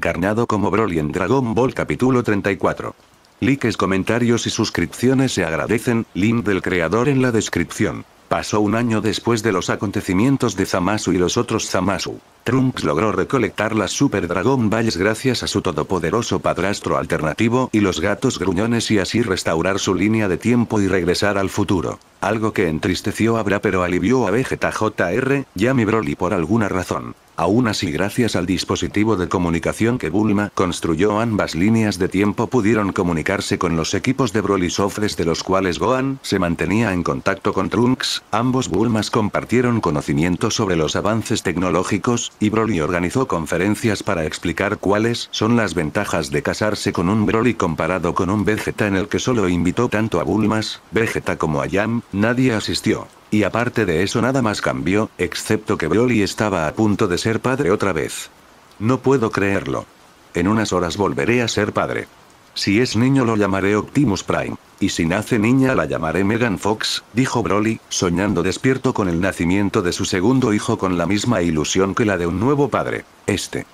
encarnado como Broly en Dragon Ball capítulo 34. Likes, comentarios y suscripciones se agradecen, link del creador en la descripción. Pasó un año después de los acontecimientos de Zamasu y los otros Zamasu. Trunks logró recolectar las Super Dragon Balls gracias a su todopoderoso padrastro alternativo y los gatos gruñones y así restaurar su línea de tiempo y regresar al futuro. Algo que entristeció a Bra pero alivió a Vegeta JR, mi Broly por alguna razón. Aún así gracias al dispositivo de comunicación que Bulma construyó ambas líneas de tiempo pudieron comunicarse con los equipos de Broly de los cuales Gohan se mantenía en contacto con Trunks, ambos Bulmas compartieron conocimiento sobre los avances tecnológicos, y Broly organizó conferencias para explicar cuáles son las ventajas de casarse con un Broly comparado con un Vegeta en el que solo invitó tanto a Bulmas, Vegeta como a Yam, nadie asistió. Y aparte de eso nada más cambió, excepto que Broly estaba a punto de ser padre otra vez. No puedo creerlo. En unas horas volveré a ser padre. Si es niño lo llamaré Optimus Prime. Y si nace niña la llamaré Megan Fox, dijo Broly, soñando despierto con el nacimiento de su segundo hijo con la misma ilusión que la de un nuevo padre. Este.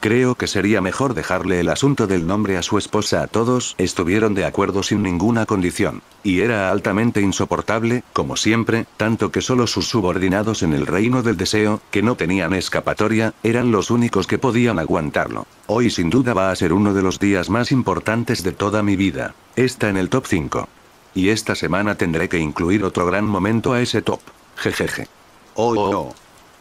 Creo que sería mejor dejarle el asunto del nombre a su esposa. a Todos estuvieron de acuerdo sin ninguna condición. Y era altamente insoportable, como siempre, tanto que solo sus subordinados en el reino del deseo, que no tenían escapatoria, eran los únicos que podían aguantarlo. Hoy sin duda va a ser uno de los días más importantes de toda mi vida. Está en el top 5. Y esta semana tendré que incluir otro gran momento a ese top. Jejeje. Oh, oh,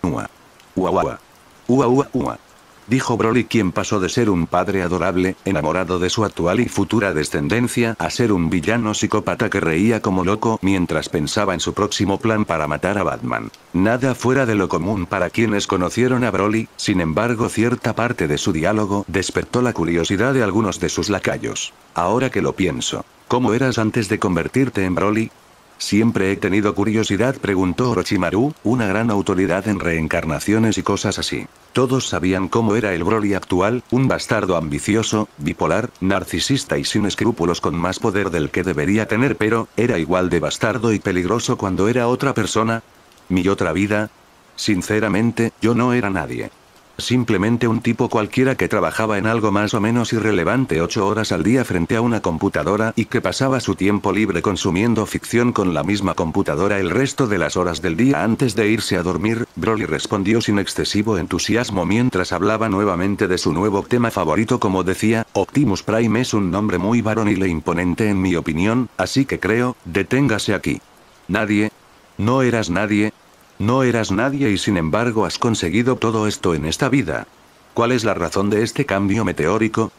oh. Ua. Ua, ua, ua. Ua, ua, ua dijo Broly quien pasó de ser un padre adorable, enamorado de su actual y futura descendencia, a ser un villano psicópata que reía como loco mientras pensaba en su próximo plan para matar a Batman. Nada fuera de lo común para quienes conocieron a Broly, sin embargo cierta parte de su diálogo despertó la curiosidad de algunos de sus lacayos. Ahora que lo pienso. ¿Cómo eras antes de convertirte en Broly? Siempre he tenido curiosidad, preguntó Orochimaru, una gran autoridad en reencarnaciones y cosas así. Todos sabían cómo era el Broly actual, un bastardo ambicioso, bipolar, narcisista y sin escrúpulos con más poder del que debería tener pero, ¿era igual de bastardo y peligroso cuando era otra persona? ¿Mi otra vida? Sinceramente, yo no era nadie. Simplemente un tipo cualquiera que trabajaba en algo más o menos irrelevante ocho horas al día frente a una computadora y que pasaba su tiempo libre consumiendo ficción con la misma computadora el resto de las horas del día antes de irse a dormir, Broly respondió sin excesivo entusiasmo mientras hablaba nuevamente de su nuevo tema favorito como decía, Optimus Prime es un nombre muy varonil e imponente en mi opinión, así que creo, deténgase aquí. Nadie. No eras nadie, no eras nadie y sin embargo has conseguido todo esto en esta vida. ¿Cuál es la razón de este cambio meteórico?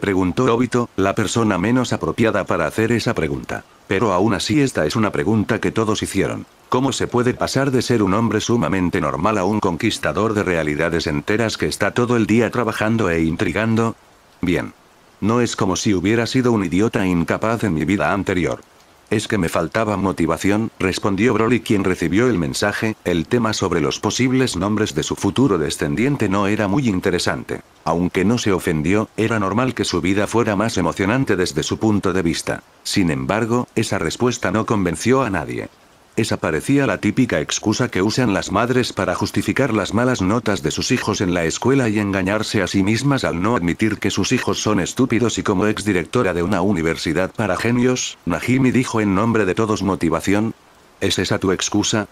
Preguntó Obito, la persona menos apropiada para hacer esa pregunta. Pero aún así esta es una pregunta que todos hicieron. ¿Cómo se puede pasar de ser un hombre sumamente normal a un conquistador de realidades enteras que está todo el día trabajando e intrigando? Bien. No es como si hubiera sido un idiota incapaz en mi vida anterior. Es que me faltaba motivación, respondió Broly quien recibió el mensaje, el tema sobre los posibles nombres de su futuro descendiente no era muy interesante. Aunque no se ofendió, era normal que su vida fuera más emocionante desde su punto de vista. Sin embargo, esa respuesta no convenció a nadie. Esa parecía la típica excusa que usan las madres para justificar las malas notas de sus hijos en la escuela y engañarse a sí mismas al no admitir que sus hijos son estúpidos y como ex directora de una universidad para genios, Najimi dijo en nombre de todos motivación. ¿Es esa tu excusa?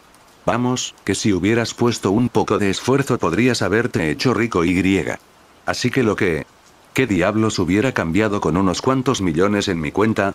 Vamos, que si hubieras puesto un poco de esfuerzo podrías haberte hecho rico y griega. Así que lo que... ¿Qué diablos hubiera cambiado con unos cuantos millones en mi cuenta?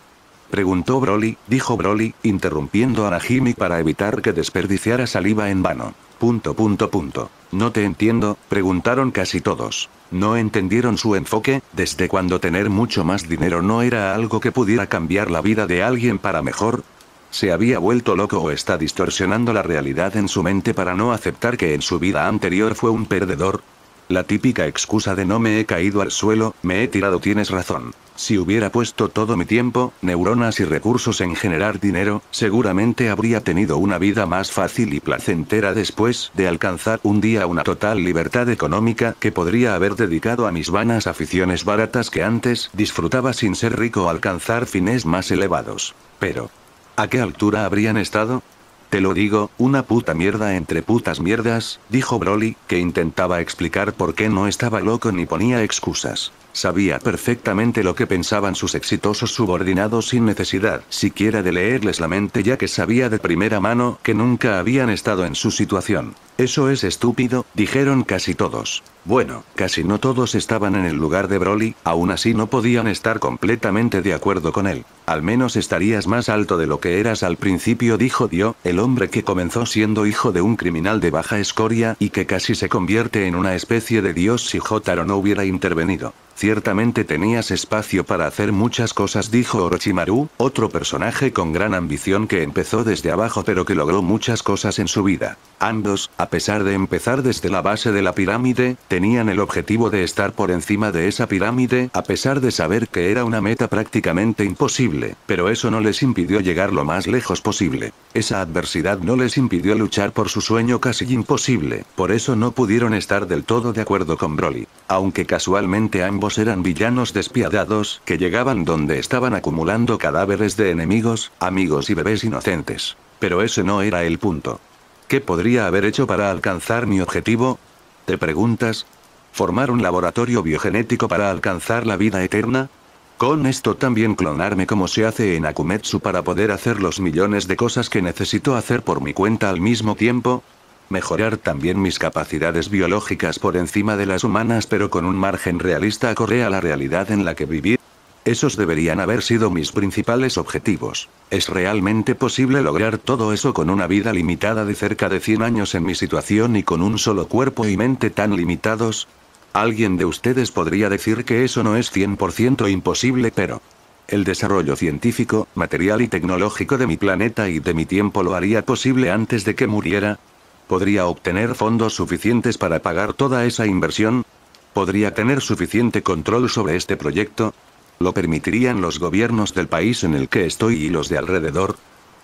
Preguntó Broly, dijo Broly, interrumpiendo a Najimi para evitar que desperdiciara saliva en vano. Punto punto punto. No te entiendo, preguntaron casi todos. No entendieron su enfoque, desde cuando tener mucho más dinero no era algo que pudiera cambiar la vida de alguien para mejor, ¿Se había vuelto loco o está distorsionando la realidad en su mente para no aceptar que en su vida anterior fue un perdedor? La típica excusa de no me he caído al suelo, me he tirado tienes razón. Si hubiera puesto todo mi tiempo, neuronas y recursos en generar dinero, seguramente habría tenido una vida más fácil y placentera después de alcanzar un día una total libertad económica que podría haber dedicado a mis vanas aficiones baratas que antes disfrutaba sin ser rico o alcanzar fines más elevados. Pero, ¿a qué altura habrían estado? Te lo digo, una puta mierda entre putas mierdas, dijo Broly, que intentaba explicar por qué no estaba loco ni ponía excusas. Sabía perfectamente lo que pensaban sus exitosos subordinados sin necesidad siquiera de leerles la mente ya que sabía de primera mano que nunca habían estado en su situación. Eso es estúpido, dijeron casi todos. Bueno, casi no todos estaban en el lugar de Broly, aún así no podían estar completamente de acuerdo con él. Al menos estarías más alto de lo que eras al principio, dijo Dio, el hombre que comenzó siendo hijo de un criminal de baja escoria y que casi se convierte en una especie de dios si Jotaro no hubiera intervenido. Ciertamente tenías espacio para hacer muchas cosas, dijo Orochimaru, otro personaje con gran ambición que empezó desde abajo pero que logró muchas cosas en su vida. Ambos, a pesar de empezar desde la base de la pirámide, tenían el objetivo de estar por encima de esa pirámide a pesar de saber que era una meta prácticamente imposible, pero eso no les impidió llegar lo más lejos posible. Esa adversidad no les impidió luchar por su sueño casi imposible, por eso no pudieron estar del todo de acuerdo con Broly. Aunque casualmente ambos eran villanos despiadados que llegaban donde estaban acumulando cadáveres de enemigos, amigos y bebés inocentes. Pero ese no era el punto. ¿Qué podría haber hecho para alcanzar mi objetivo? ¿Te preguntas? ¿Formar un laboratorio biogenético para alcanzar la vida eterna? Con esto también clonarme como se hace en Akumetsu para poder hacer los millones de cosas que necesito hacer por mi cuenta al mismo tiempo? Mejorar también mis capacidades biológicas por encima de las humanas pero con un margen realista acorde a la realidad en la que vivir? Esos deberían haber sido mis principales objetivos. ¿Es realmente posible lograr todo eso con una vida limitada de cerca de 100 años en mi situación y con un solo cuerpo y mente tan limitados? Alguien de ustedes podría decir que eso no es 100% imposible, pero... El desarrollo científico, material y tecnológico de mi planeta y de mi tiempo lo haría posible antes de que muriera. ¿Podría obtener fondos suficientes para pagar toda esa inversión? ¿Podría tener suficiente control sobre este proyecto? ¿Lo permitirían los gobiernos del país en el que estoy y los de alrededor?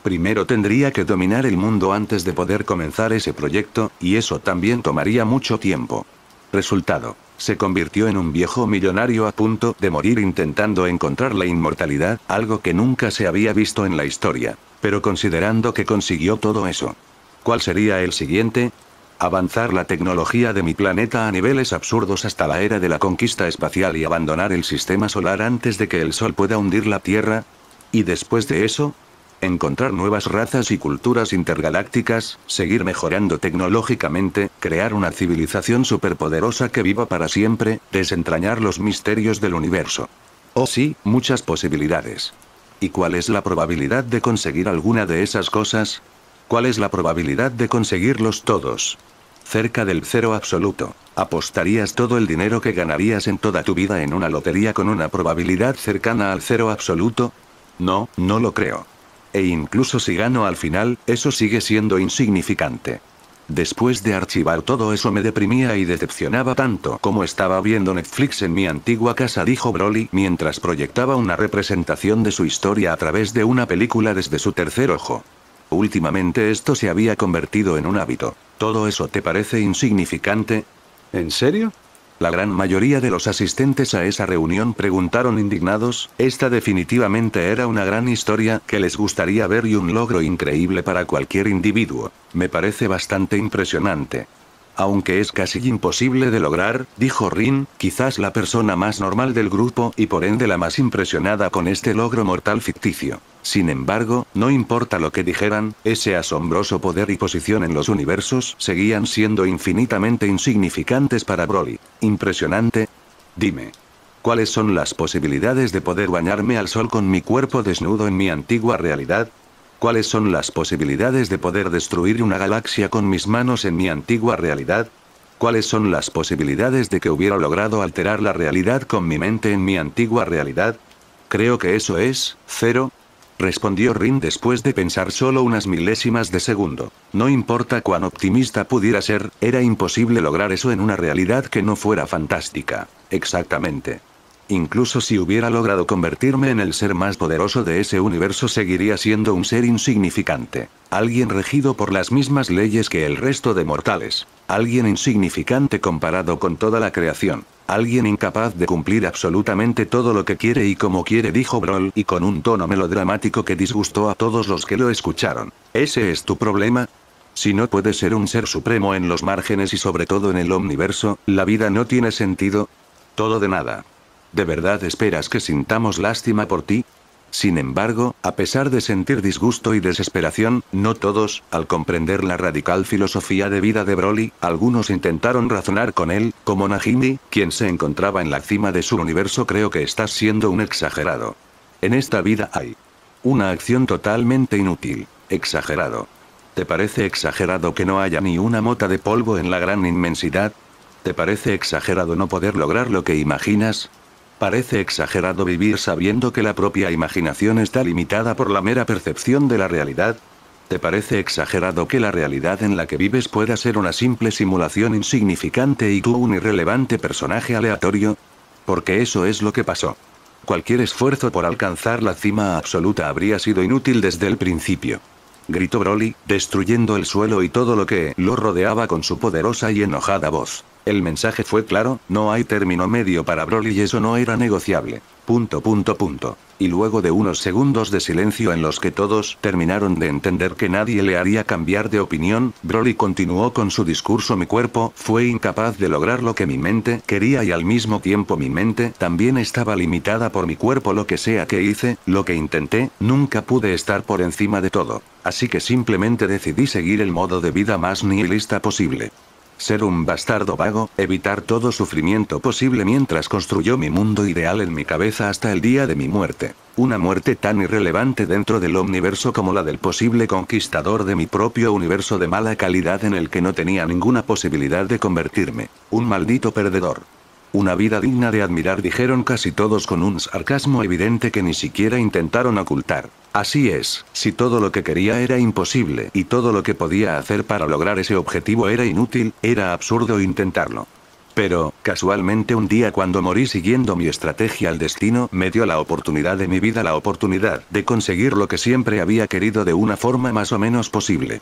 Primero tendría que dominar el mundo antes de poder comenzar ese proyecto, y eso también tomaría mucho tiempo. Resultado. Se convirtió en un viejo millonario a punto de morir intentando encontrar la inmortalidad, algo que nunca se había visto en la historia. Pero considerando que consiguió todo eso. ¿Cuál sería el siguiente? avanzar la tecnología de mi planeta a niveles absurdos hasta la era de la conquista espacial y abandonar el sistema solar antes de que el Sol pueda hundir la Tierra? ¿Y después de eso? Encontrar nuevas razas y culturas intergalácticas, seguir mejorando tecnológicamente, crear una civilización superpoderosa que viva para siempre, desentrañar los misterios del universo. Oh sí, muchas posibilidades. ¿Y cuál es la probabilidad de conseguir alguna de esas cosas? ¿Cuál es la probabilidad de conseguirlos todos? cerca del cero absoluto. Apostarías todo el dinero que ganarías en toda tu vida en una lotería con una probabilidad cercana al cero absoluto? No, no lo creo. E incluso si gano al final, eso sigue siendo insignificante. Después de archivar todo eso me deprimía y decepcionaba tanto como estaba viendo Netflix en mi antigua casa, dijo Broly mientras proyectaba una representación de su historia a través de una película desde su tercer ojo. Últimamente esto se había convertido en un hábito. ¿Todo eso te parece insignificante? ¿En serio? La gran mayoría de los asistentes a esa reunión preguntaron indignados, esta definitivamente era una gran historia que les gustaría ver y un logro increíble para cualquier individuo. Me parece bastante impresionante. Aunque es casi imposible de lograr, dijo Rin, quizás la persona más normal del grupo y por ende la más impresionada con este logro mortal ficticio. Sin embargo, no importa lo que dijeran, ese asombroso poder y posición en los universos seguían siendo infinitamente insignificantes para Broly. Impresionante. Dime. ¿Cuáles son las posibilidades de poder bañarme al sol con mi cuerpo desnudo en mi antigua realidad? ¿Cuáles son las posibilidades de poder destruir una galaxia con mis manos en mi antigua realidad? ¿Cuáles son las posibilidades de que hubiera logrado alterar la realidad con mi mente en mi antigua realidad? Creo que eso es, cero, respondió Rin después de pensar solo unas milésimas de segundo. No importa cuán optimista pudiera ser, era imposible lograr eso en una realidad que no fuera fantástica. Exactamente. Incluso si hubiera logrado convertirme en el ser más poderoso de ese universo seguiría siendo un ser insignificante. Alguien regido por las mismas leyes que el resto de mortales. Alguien insignificante comparado con toda la creación. Alguien incapaz de cumplir absolutamente todo lo que quiere y como quiere, dijo Brol y con un tono melodramático que disgustó a todos los que lo escucharon. ¿Ese es tu problema? Si no puedes ser un ser supremo en los márgenes y sobre todo en el omniverso, la vida no tiene sentido. Todo de nada. ¿De verdad esperas que sintamos lástima por ti? Sin embargo, a pesar de sentir disgusto y desesperación, no todos, al comprender la radical filosofía de vida de Broly, algunos intentaron razonar con él, como Najimi, quien se encontraba en la cima de su universo creo que estás siendo un exagerado. En esta vida hay una acción totalmente inútil. Exagerado. ¿Te parece exagerado que no haya ni una mota de polvo en la gran inmensidad? ¿Te parece exagerado no poder lograr lo que imaginas? Parece exagerado vivir sabiendo que la propia imaginación está limitada por la mera percepción de la realidad. ¿Te parece exagerado que la realidad en la que vives pueda ser una simple simulación insignificante y tú un irrelevante personaje aleatorio? Porque eso es lo que pasó. Cualquier esfuerzo por alcanzar la cima absoluta habría sido inútil desde el principio. Gritó Broly, destruyendo el suelo y todo lo que lo rodeaba con su poderosa y enojada voz. El mensaje fue claro, no hay término medio para Broly y eso no era negociable. Punto punto punto. Y luego de unos segundos de silencio en los que todos terminaron de entender que nadie le haría cambiar de opinión, Broly continuó con su discurso mi cuerpo fue incapaz de lograr lo que mi mente quería y al mismo tiempo mi mente también estaba limitada por mi cuerpo lo que sea que hice, lo que intenté, nunca pude estar por encima de todo. Así que simplemente decidí seguir el modo de vida más nihilista posible. Ser un bastardo vago, evitar todo sufrimiento posible mientras construyó mi mundo ideal en mi cabeza hasta el día de mi muerte. Una muerte tan irrelevante dentro del universo como la del posible conquistador de mi propio universo de mala calidad en el que no tenía ninguna posibilidad de convertirme. Un maldito perdedor. Una vida digna de admirar, dijeron casi todos con un sarcasmo evidente que ni siquiera intentaron ocultar. Así es, si todo lo que quería era imposible y todo lo que podía hacer para lograr ese objetivo era inútil, era absurdo intentarlo. Pero, casualmente un día cuando morí siguiendo mi estrategia al destino, me dio la oportunidad de mi vida, la oportunidad de conseguir lo que siempre había querido de una forma más o menos posible.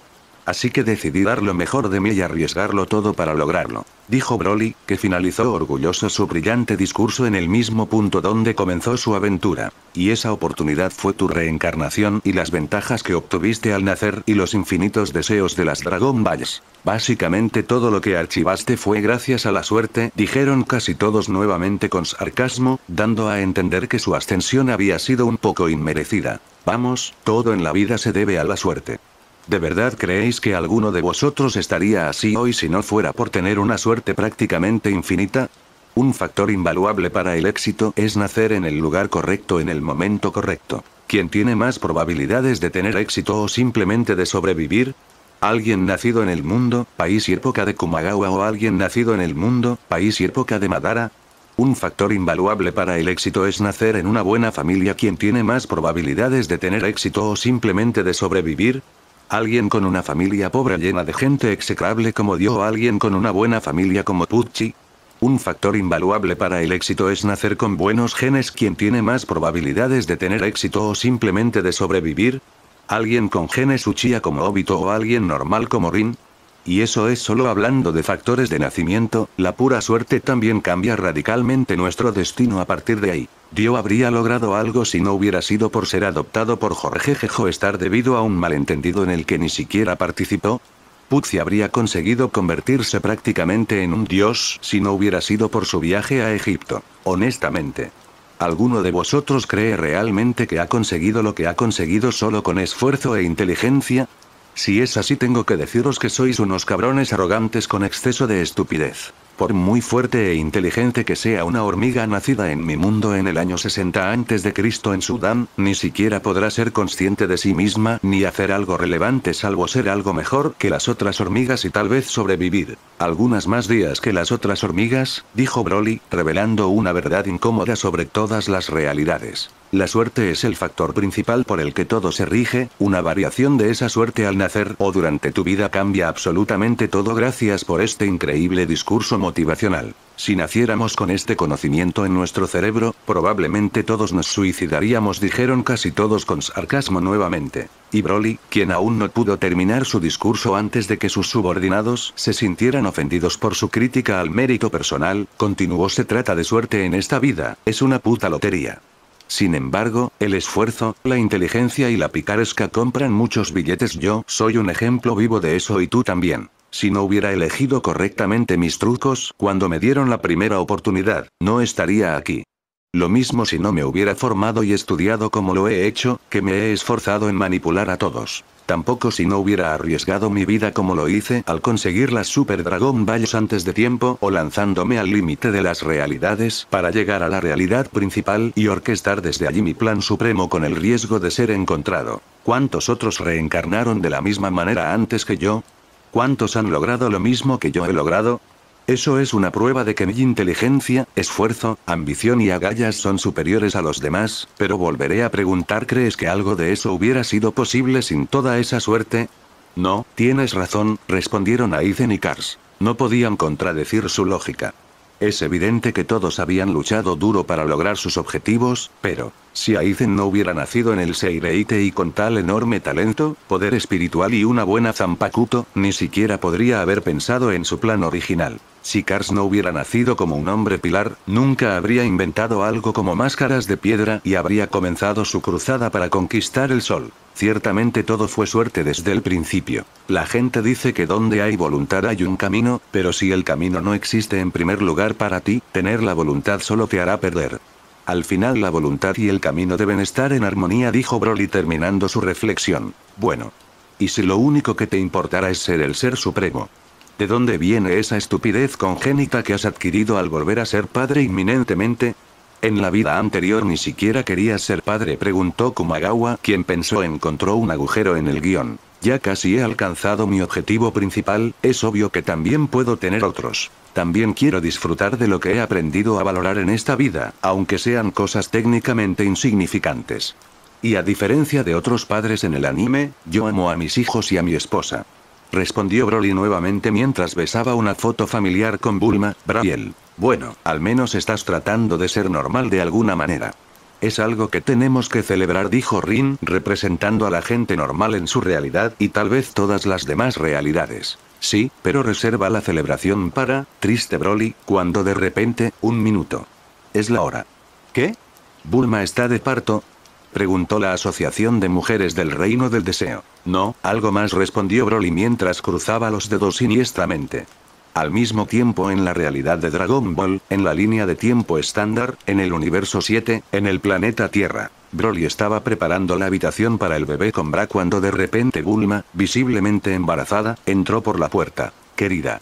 Así que decidí dar lo mejor de mí y arriesgarlo todo para lograrlo, dijo Broly, que finalizó orgulloso su brillante discurso en el mismo punto donde comenzó su aventura. Y esa oportunidad fue tu reencarnación y las ventajas que obtuviste al nacer y los infinitos deseos de las Dragon Balls. Básicamente todo lo que archivaste fue gracias a la suerte, dijeron casi todos nuevamente con sarcasmo, dando a entender que su ascensión había sido un poco inmerecida. Vamos, todo en la vida se debe a la suerte. ¿De verdad creéis que alguno de vosotros estaría así hoy si no fuera por tener una suerte prácticamente infinita? Un factor invaluable para el éxito es nacer en el lugar correcto en el momento correcto. ¿Quién tiene más probabilidades de tener éxito o simplemente de sobrevivir? Alguien nacido en el mundo, país y época de Kumagawa o alguien nacido en el mundo, país y época de Madara. Un factor invaluable para el éxito es nacer en una buena familia. ¿Quién tiene más probabilidades de tener éxito o simplemente de sobrevivir? Alguien con una familia pobre llena de gente execrable como Dio o alguien con una buena familia como Pucci. Un factor invaluable para el éxito es nacer con buenos genes quien tiene más probabilidades de tener éxito o simplemente de sobrevivir. Alguien con genes Uchiha como Obito o alguien normal como Rin. Y eso es solo hablando de factores de nacimiento, la pura suerte también cambia radicalmente nuestro destino a partir de ahí. Dio habría logrado algo si no hubiera sido por ser adoptado por Jorge estar debido a un malentendido en el que ni siquiera participó. Puzzi habría conseguido convertirse prácticamente en un dios si no hubiera sido por su viaje a Egipto. Honestamente. ¿Alguno de vosotros cree realmente que ha conseguido lo que ha conseguido solo con esfuerzo e inteligencia? Si es así tengo que deciros que sois unos cabrones arrogantes con exceso de estupidez. Por muy fuerte e inteligente que sea una hormiga nacida en mi mundo en el año 60 a.C. en Sudán, ni siquiera podrá ser consciente de sí misma ni hacer algo relevante salvo ser algo mejor que las otras hormigas y tal vez sobrevivir. Algunas más días que las otras hormigas, dijo Broly, revelando una verdad incómoda sobre todas las realidades. La suerte es el factor principal por el que todo se rige, una variación de esa suerte al nacer o durante tu vida cambia absolutamente todo gracias por este increíble discurso motivacional. Si naciéramos con este conocimiento en nuestro cerebro, probablemente todos nos suicidaríamos, dijeron casi todos con sarcasmo nuevamente. Y Broly, quien aún no pudo terminar su discurso antes de que sus subordinados se sintieran ofendidos por su crítica al mérito personal, continuó se trata de suerte en esta vida, es una puta lotería. Sin embargo, el esfuerzo, la inteligencia y la picaresca compran muchos billetes. Yo soy un ejemplo vivo de eso y tú también. Si no hubiera elegido correctamente mis trucos cuando me dieron la primera oportunidad, no estaría aquí. Lo mismo si no me hubiera formado y estudiado como lo he hecho, que me he esforzado en manipular a todos tampoco si no hubiera arriesgado mi vida como lo hice al conseguir las Super Dragon Balls antes de tiempo o lanzándome al límite de las realidades para llegar a la realidad principal y orquestar desde allí mi plan supremo con el riesgo de ser encontrado. ¿Cuántos otros reencarnaron de la misma manera antes que yo? ¿Cuántos han logrado lo mismo que yo he logrado? Eso es una prueba de que mi inteligencia, esfuerzo, ambición y agallas son superiores a los demás, pero volveré a preguntar ¿crees que algo de eso hubiera sido posible sin toda esa suerte? No, tienes razón, respondieron Aizen y Kars. No podían contradecir su lógica. Es evidente que todos habían luchado duro para lograr sus objetivos, pero, si Aizen no hubiera nacido en el Seireite y con tal enorme talento, poder espiritual y una buena Zampakuto, ni siquiera podría haber pensado en su plan original. Si Cars no hubiera nacido como un hombre pilar, nunca habría inventado algo como máscaras de piedra y habría comenzado su cruzada para conquistar el sol. Ciertamente todo fue suerte desde el principio. La gente dice que donde hay voluntad hay un camino, pero si el camino no existe en primer lugar para ti, tener la voluntad solo te hará perder. Al final la voluntad y el camino deben estar en armonía, dijo Broly terminando su reflexión. Bueno. ¿Y si lo único que te importará es ser el ser supremo? ¿De dónde viene esa estupidez congénita que has adquirido al volver a ser padre inminentemente? En la vida anterior ni siquiera quería ser padre, preguntó Kumagawa, quien pensó encontró un agujero en el guión. Ya casi he alcanzado mi objetivo principal, es obvio que también puedo tener otros. También quiero disfrutar de lo que he aprendido a valorar en esta vida, aunque sean cosas técnicamente insignificantes. Y a diferencia de otros padres en el anime, yo amo a mis hijos y a mi esposa respondió Broly nuevamente mientras besaba una foto familiar con Bulma, Briel. Bueno, al menos estás tratando de ser normal de alguna manera. Es algo que tenemos que celebrar, dijo Rin, representando a la gente normal en su realidad y tal vez todas las demás realidades. Sí, pero reserva la celebración para, triste Broly, cuando de repente, un minuto. Es la hora. ¿Qué? Bulma está de parto, preguntó la Asociación de Mujeres del Reino del Deseo. No, algo más respondió Broly mientras cruzaba los dedos siniestramente. Al mismo tiempo en la realidad de Dragon Ball, en la línea de tiempo estándar, en el universo 7, en el planeta Tierra, Broly estaba preparando la habitación para el bebé con Bra cuando de repente Bulma, visiblemente embarazada, entró por la puerta. Querida,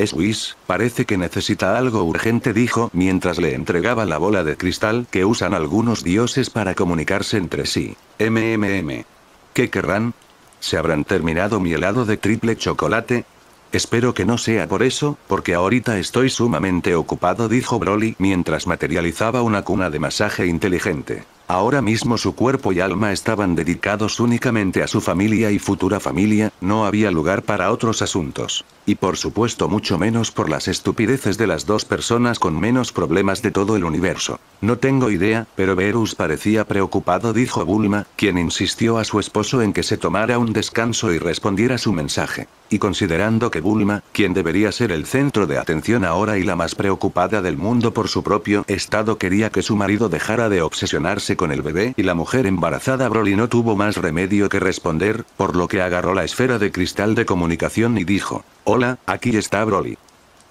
es Whis, parece que necesita algo urgente dijo mientras le entregaba la bola de cristal que usan algunos dioses para comunicarse entre sí. MMM. ¿Qué querrán? ¿Se habrán terminado mi helado de triple chocolate? Espero que no sea por eso, porque ahorita estoy sumamente ocupado, dijo Broly mientras materializaba una cuna de masaje inteligente. Ahora mismo su cuerpo y alma estaban dedicados únicamente a su familia y futura familia, no había lugar para otros asuntos y por supuesto mucho menos por las estupideces de las dos personas con menos problemas de todo el universo. No tengo idea, pero Verus parecía preocupado, dijo Bulma, quien insistió a su esposo en que se tomara un descanso y respondiera su mensaje. Y considerando que Bulma, quien debería ser el centro de atención ahora y la más preocupada del mundo por su propio estado, quería que su marido dejara de obsesionarse con el bebé y la mujer embarazada, Broly no tuvo más remedio que responder, por lo que agarró la esfera de cristal de comunicación y dijo, Hola, aquí está Broly.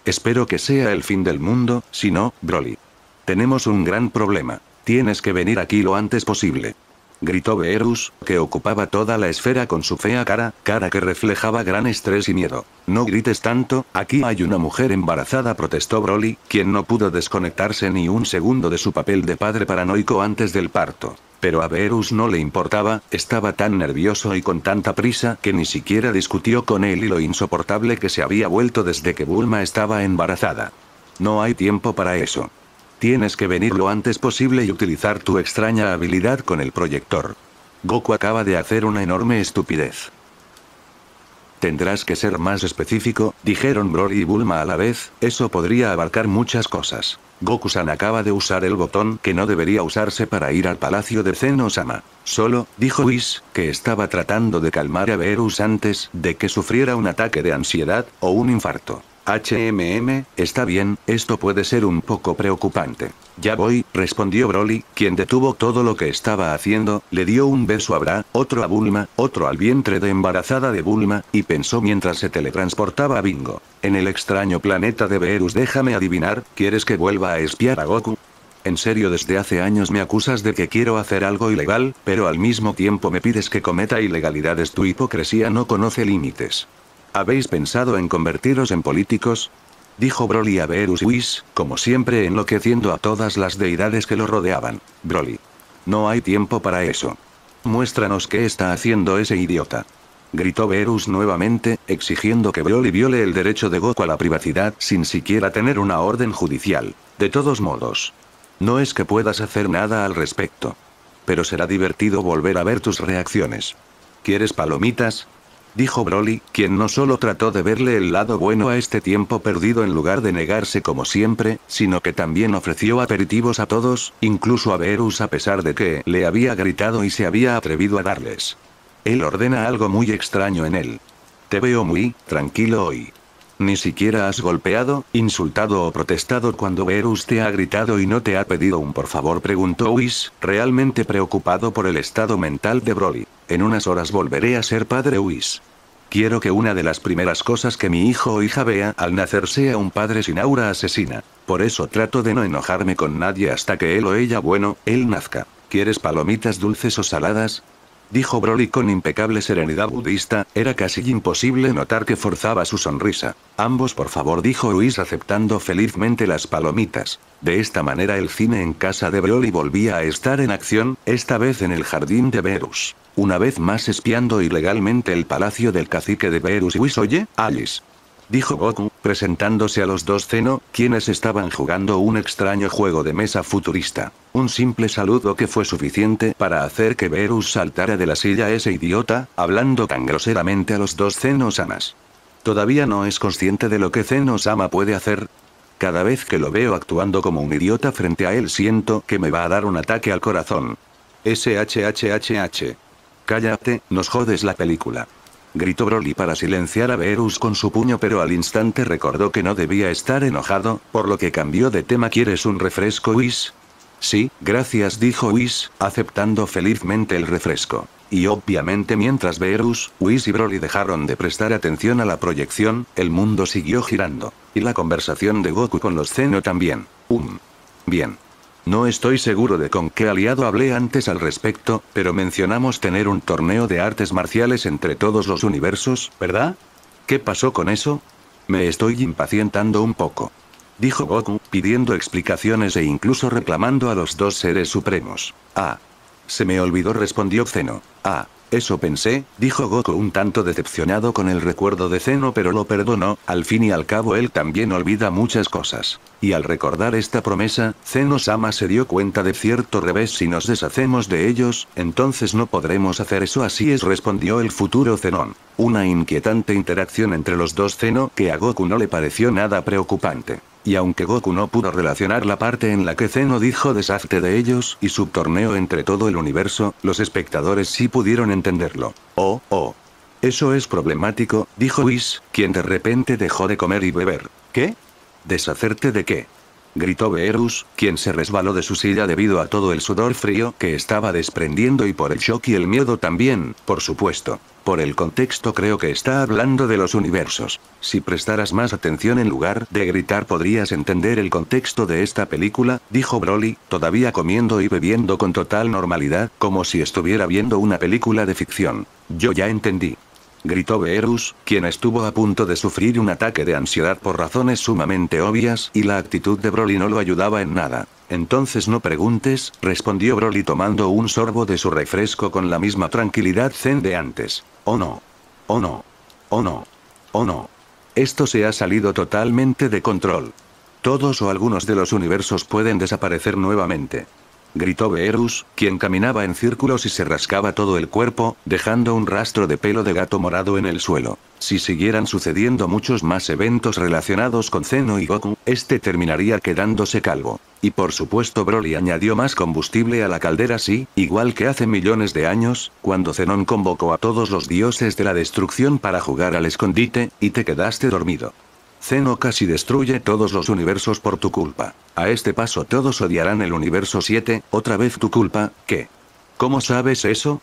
Espero que sea el fin del mundo, si no, Broly. Tenemos un gran problema. Tienes que venir aquí lo antes posible. Gritó Beerus, que ocupaba toda la esfera con su fea cara, cara que reflejaba gran estrés y miedo. No grites tanto, aquí hay una mujer embarazada, protestó Broly, quien no pudo desconectarse ni un segundo de su papel de padre paranoico antes del parto. Pero a Verus no le importaba, estaba tan nervioso y con tanta prisa que ni siquiera discutió con él y lo insoportable que se había vuelto desde que Bulma estaba embarazada. No hay tiempo para eso. Tienes que venir lo antes posible y utilizar tu extraña habilidad con el proyector. Goku acaba de hacer una enorme estupidez. Tendrás que ser más específico, dijeron Broly y Bulma a la vez, eso podría abarcar muchas cosas. Goku-san acaba de usar el botón que no debería usarse para ir al palacio de Zen-Osama. Solo, dijo Whis, que estaba tratando de calmar a Beerus antes de que sufriera un ataque de ansiedad, o un infarto. HMM, está bien, esto puede ser un poco preocupante. Ya voy, respondió Broly, quien detuvo todo lo que estaba haciendo, le dio un beso a Bra, otro a Bulma, otro al vientre de embarazada de Bulma, y pensó mientras se teletransportaba a Bingo. En el extraño planeta de Beerus déjame adivinar, ¿quieres que vuelva a espiar a Goku? En serio desde hace años me acusas de que quiero hacer algo ilegal, pero al mismo tiempo me pides que cometa ilegalidades tu hipocresía no conoce límites. ¿Habéis pensado en convertiros en políticos? Dijo Broly a Beerus como siempre enloqueciendo a todas las deidades que lo rodeaban. Broly. No hay tiempo para eso. Muéstranos qué está haciendo ese idiota. Gritó Beerus nuevamente, exigiendo que Broly viole el derecho de Goku a la privacidad sin siquiera tener una orden judicial. De todos modos. No es que puedas hacer nada al respecto. Pero será divertido volver a ver tus reacciones. ¿Quieres palomitas? dijo Broly, quien no solo trató de verle el lado bueno a este tiempo perdido en lugar de negarse como siempre, sino que también ofreció aperitivos a todos, incluso a Beerus a pesar de que le había gritado y se había atrevido a darles. Él ordena algo muy extraño en él. Te veo muy tranquilo hoy. Ni siquiera has golpeado, insultado o protestado cuando Verus te ha gritado y no te ha pedido un por favor, preguntó Whis, realmente preocupado por el estado mental de Broly. En unas horas volveré a ser padre Whis. Quiero que una de las primeras cosas que mi hijo o hija vea al nacer sea un padre sin aura asesina. Por eso trato de no enojarme con nadie hasta que él o ella, bueno, él nazca. ¿Quieres palomitas dulces o saladas? dijo Broly con impecable serenidad budista, era casi imposible notar que forzaba su sonrisa. Ambos por favor dijo Luis aceptando felizmente las palomitas. De esta manera el cine en casa de Broly volvía a estar en acción, esta vez en el jardín de Verus. Una vez más espiando ilegalmente el palacio del cacique de Verus y Luis oye, Alice dijo Goku, presentándose a los dos Zeno, quienes estaban jugando un extraño juego de mesa futurista. Un simple saludo que fue suficiente para hacer que Verus saltara de la silla ese idiota, hablando tan groseramente a los dos Zeno-samas. Todavía no es consciente de lo que Zeno-sama puede hacer. Cada vez que lo veo actuando como un idiota frente a él siento que me va a dar un ataque al corazón. SHHHH. Cállate, nos jodes la película gritó Broly para silenciar a Beerus con su puño pero al instante recordó que no debía estar enojado, por lo que cambió de tema ¿Quieres un refresco Whis? Sí, gracias dijo Whis, aceptando felizmente el refresco. Y obviamente mientras Beerus, Whis y Broly dejaron de prestar atención a la proyección, el mundo siguió girando. Y la conversación de Goku con los Zeno también. Um. Bien. No estoy seguro de con qué aliado hablé antes al respecto, pero mencionamos tener un torneo de artes marciales entre todos los universos, ¿verdad? ¿Qué pasó con eso? Me estoy impacientando un poco. Dijo Goku, pidiendo explicaciones e incluso reclamando a los dos seres supremos. Ah. Se me olvidó respondió Zeno. Ah. Eso pensé, dijo Goku un tanto decepcionado con el recuerdo de Zeno pero lo perdonó, al fin y al cabo él también olvida muchas cosas. Y al recordar esta promesa, Zeno-sama se dio cuenta de cierto revés si nos deshacemos de ellos, entonces no podremos hacer eso así es respondió el futuro Zenón. Una inquietante interacción entre los dos Zeno que a Goku no le pareció nada preocupante. Y aunque Goku no pudo relacionar la parte en la que Zeno dijo deshazte de ellos y subtorneo entre todo el universo, los espectadores sí pudieron entenderlo. Oh, oh. Eso es problemático, dijo Whis, quien de repente dejó de comer y beber. ¿Qué? ¿Deshacerte de qué? gritó Beerus, quien se resbaló de su silla debido a todo el sudor frío que estaba desprendiendo y por el shock y el miedo también, por supuesto. Por el contexto creo que está hablando de los universos. Si prestaras más atención en lugar de gritar podrías entender el contexto de esta película, dijo Broly, todavía comiendo y bebiendo con total normalidad, como si estuviera viendo una película de ficción. Yo ya entendí gritó Beerus, quien estuvo a punto de sufrir un ataque de ansiedad por razones sumamente obvias y la actitud de Broly no lo ayudaba en nada. Entonces no preguntes, respondió Broly tomando un sorbo de su refresco con la misma tranquilidad zen de antes. Oh no. Oh no. Oh no. Oh no. Esto se ha salido totalmente de control. Todos o algunos de los universos pueden desaparecer nuevamente gritó Beerus, quien caminaba en círculos y se rascaba todo el cuerpo, dejando un rastro de pelo de gato morado en el suelo. Si siguieran sucediendo muchos más eventos relacionados con Zeno y Goku, este terminaría quedándose calvo. Y por supuesto Broly añadió más combustible a la caldera sí, igual que hace millones de años, cuando Zenon convocó a todos los dioses de la destrucción para jugar al escondite, y te quedaste dormido. Zeno casi destruye todos los universos por tu culpa. A este paso todos odiarán el universo 7, otra vez tu culpa, ¿qué? ¿Cómo sabes eso?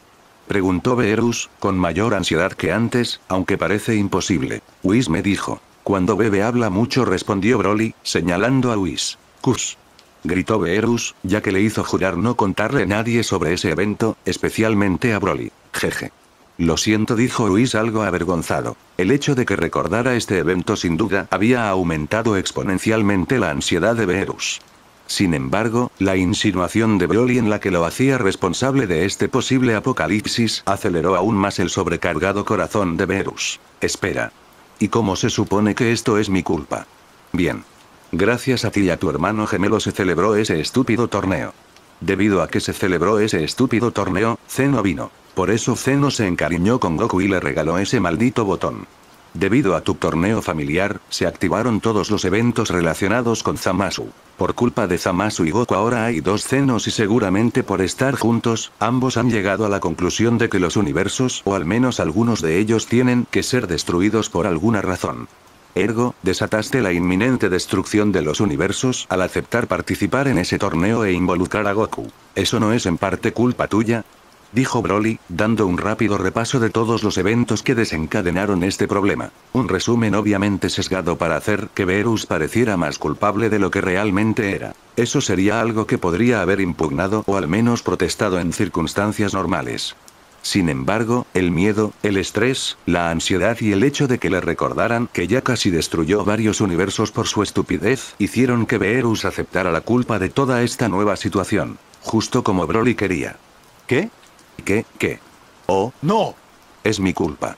Preguntó Beerus, con mayor ansiedad que antes, aunque parece imposible. Whis me dijo. Cuando Bebe habla mucho respondió Broly, señalando a Whis. Cus. Gritó Beerus, ya que le hizo jurar no contarle a nadie sobre ese evento, especialmente a Broly. Jeje. Lo siento, dijo Luis algo avergonzado. El hecho de que recordara este evento sin duda había aumentado exponencialmente la ansiedad de Verus. Sin embargo, la insinuación de Broly en la que lo hacía responsable de este posible apocalipsis aceleró aún más el sobrecargado corazón de Verus. Espera. ¿Y cómo se supone que esto es mi culpa? Bien. Gracias a ti y a tu hermano gemelo se celebró ese estúpido torneo. Debido a que se celebró ese estúpido torneo, Zeno vino. Por eso Zeno se encariñó con Goku y le regaló ese maldito botón. Debido a tu torneo familiar, se activaron todos los eventos relacionados con Zamasu. Por culpa de Zamasu y Goku ahora hay dos Zenos y seguramente por estar juntos, ambos han llegado a la conclusión de que los universos o al menos algunos de ellos tienen que ser destruidos por alguna razón. Ergo, desataste la inminente destrucción de los universos al aceptar participar en ese torneo e involucrar a Goku. ¿Eso no es en parte culpa tuya? Dijo Broly, dando un rápido repaso de todos los eventos que desencadenaron este problema. Un resumen obviamente sesgado para hacer que Beerus pareciera más culpable de lo que realmente era. Eso sería algo que podría haber impugnado o al menos protestado en circunstancias normales. Sin embargo, el miedo, el estrés, la ansiedad y el hecho de que le recordaran que ya casi destruyó varios universos por su estupidez, hicieron que Beerus aceptara la culpa de toda esta nueva situación. Justo como Broly quería. ¿Qué? ¿Qué? ¿Qué? Oh, no. Es mi culpa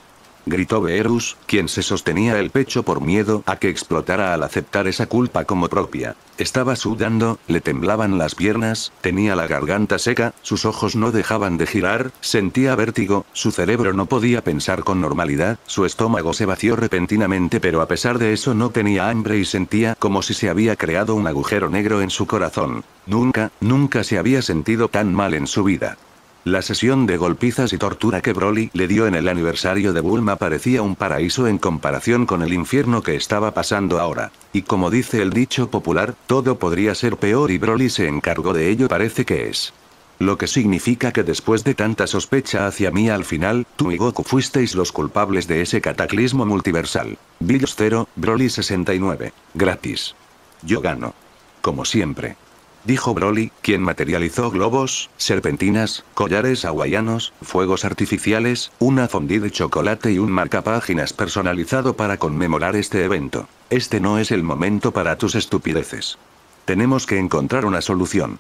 gritó Beerus, quien se sostenía el pecho por miedo a que explotara al aceptar esa culpa como propia. Estaba sudando, le temblaban las piernas, tenía la garganta seca, sus ojos no dejaban de girar, sentía vértigo, su cerebro no podía pensar con normalidad, su estómago se vació repentinamente pero a pesar de eso no tenía hambre y sentía como si se había creado un agujero negro en su corazón. Nunca, nunca se había sentido tan mal en su vida. La sesión de golpizas y tortura que Broly le dio en el aniversario de Bulma parecía un paraíso en comparación con el infierno que estaba pasando ahora. Y como dice el dicho popular, todo podría ser peor y Broly se encargó de ello parece que es. Lo que significa que después de tanta sospecha hacia mí al final, tú y Goku fuisteis los culpables de ese cataclismo multiversal. Bills 0, Broly 69. Gratis. Yo gano. Como siempre dijo Broly, quien materializó globos, serpentinas, collares hawaianos, fuegos artificiales, una fondue de chocolate y un marcapáginas personalizado para conmemorar este evento. Este no es el momento para tus estupideces. Tenemos que encontrar una solución.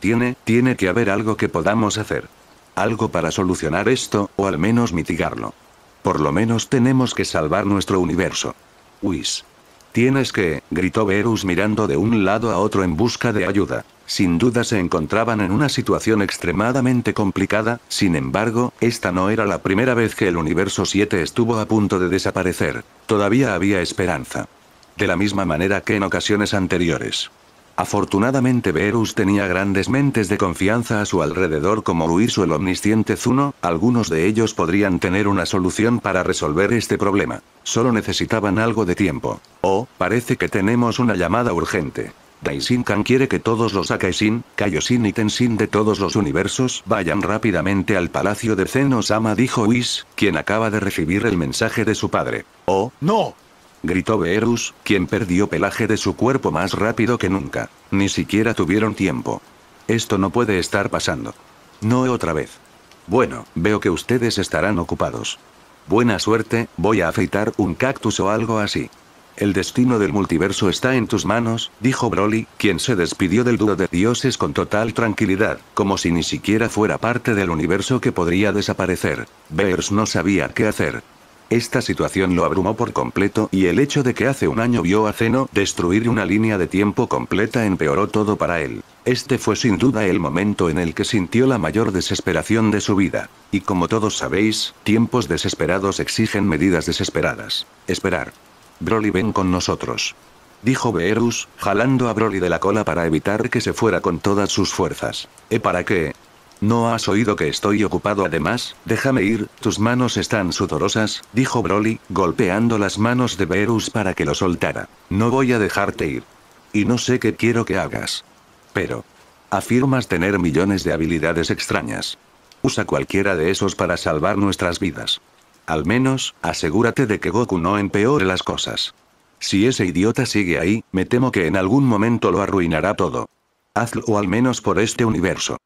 Tiene, tiene que haber algo que podamos hacer. Algo para solucionar esto, o al menos mitigarlo. Por lo menos tenemos que salvar nuestro universo. Whis. Tienes que, gritó Verus mirando de un lado a otro en busca de ayuda. Sin duda se encontraban en una situación extremadamente complicada, sin embargo, esta no era la primera vez que el universo 7 estuvo a punto de desaparecer. Todavía había esperanza. De la misma manera que en ocasiones anteriores. Afortunadamente Verus tenía grandes mentes de confianza a su alrededor como Luis o el omnisciente Zuno, algunos de ellos podrían tener una solución para resolver este problema. Solo necesitaban algo de tiempo. Oh, parece que tenemos una llamada urgente. Daisinkan quiere que todos los Akaisin, Kaioshin y Tenshin de todos los universos vayan rápidamente al palacio de Zenosama dijo Whis, quien acaba de recibir el mensaje de su padre. Oh, no, gritó Beerus, quien perdió pelaje de su cuerpo más rápido que nunca. Ni siquiera tuvieron tiempo. Esto no puede estar pasando. No otra vez. Bueno, veo que ustedes estarán ocupados. Buena suerte, voy a afeitar un cactus o algo así. El destino del multiverso está en tus manos, dijo Broly, quien se despidió del dúo de dioses con total tranquilidad, como si ni siquiera fuera parte del universo que podría desaparecer. Beerus no sabía qué hacer, esta situación lo abrumó por completo y el hecho de que hace un año vio a Zeno destruir una línea de tiempo completa empeoró todo para él. Este fue sin duda el momento en el que sintió la mayor desesperación de su vida. Y como todos sabéis, tiempos desesperados exigen medidas desesperadas. Esperar. Broly ven con nosotros. Dijo Beerus, jalando a Broly de la cola para evitar que se fuera con todas sus fuerzas. ¿Eh para qué? ¿No has oído que estoy ocupado además? Déjame ir, tus manos están sudorosas, dijo Broly, golpeando las manos de Beerus para que lo soltara. No voy a dejarte ir. Y no sé qué quiero que hagas. Pero. Afirmas tener millones de habilidades extrañas. Usa cualquiera de esos para salvar nuestras vidas. Al menos, asegúrate de que Goku no empeore las cosas. Si ese idiota sigue ahí, me temo que en algún momento lo arruinará todo. Hazlo al menos por este universo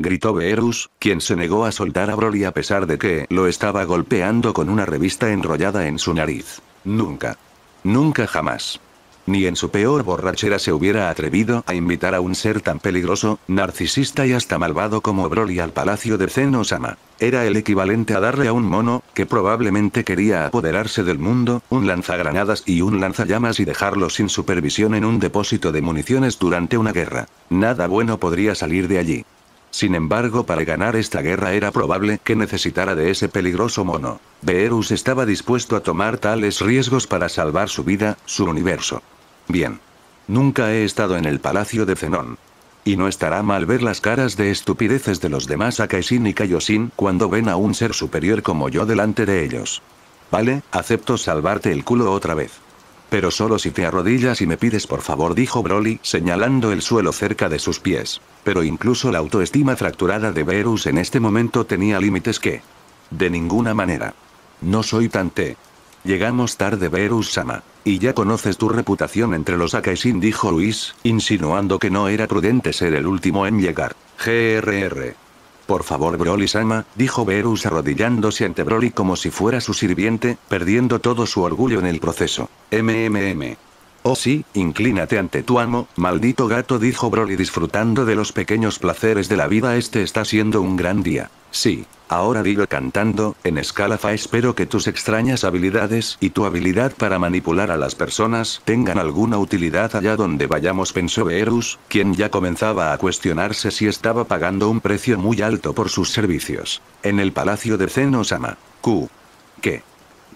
gritó Beerus, quien se negó a soltar a Broly a pesar de que lo estaba golpeando con una revista enrollada en su nariz. Nunca. Nunca jamás. Ni en su peor borrachera se hubiera atrevido a invitar a un ser tan peligroso, narcisista y hasta malvado como Broly al palacio de Zenosama. Era el equivalente a darle a un mono, que probablemente quería apoderarse del mundo, un lanzagranadas y un lanzallamas y dejarlo sin supervisión en un depósito de municiones durante una guerra. Nada bueno podría salir de allí. Sin embargo, para ganar esta guerra era probable que necesitara de ese peligroso mono. Beerus estaba dispuesto a tomar tales riesgos para salvar su vida, su universo. Bien. Nunca he estado en el palacio de Zenón. Y no estará mal ver las caras de estupideces de los demás Akaishin y Kaioshin cuando ven a un ser superior como yo delante de ellos. Vale, acepto salvarte el culo otra vez. Pero solo si te arrodillas y me pides por favor, dijo Broly, señalando el suelo cerca de sus pies. Pero incluso la autoestima fracturada de Verus en este momento tenía límites que... De ninguna manera. No soy tan Llegamos tarde Verus-sama. Y ya conoces tu reputación entre los Akaisin dijo Luis, insinuando que no era prudente ser el último en llegar. GRR. Por favor Broly-sama, dijo Verus arrodillándose ante Broly como si fuera su sirviente, perdiendo todo su orgullo en el proceso. MMM. Oh sí, inclínate ante tu amo, maldito gato dijo Broly disfrutando de los pequeños placeres de la vida este está siendo un gran día. Sí, ahora digo cantando, en escala fa espero que tus extrañas habilidades y tu habilidad para manipular a las personas tengan alguna utilidad allá donde vayamos pensó Verus, quien ya comenzaba a cuestionarse si estaba pagando un precio muy alto por sus servicios. En el palacio de Zenosama. Q. ¿Qué?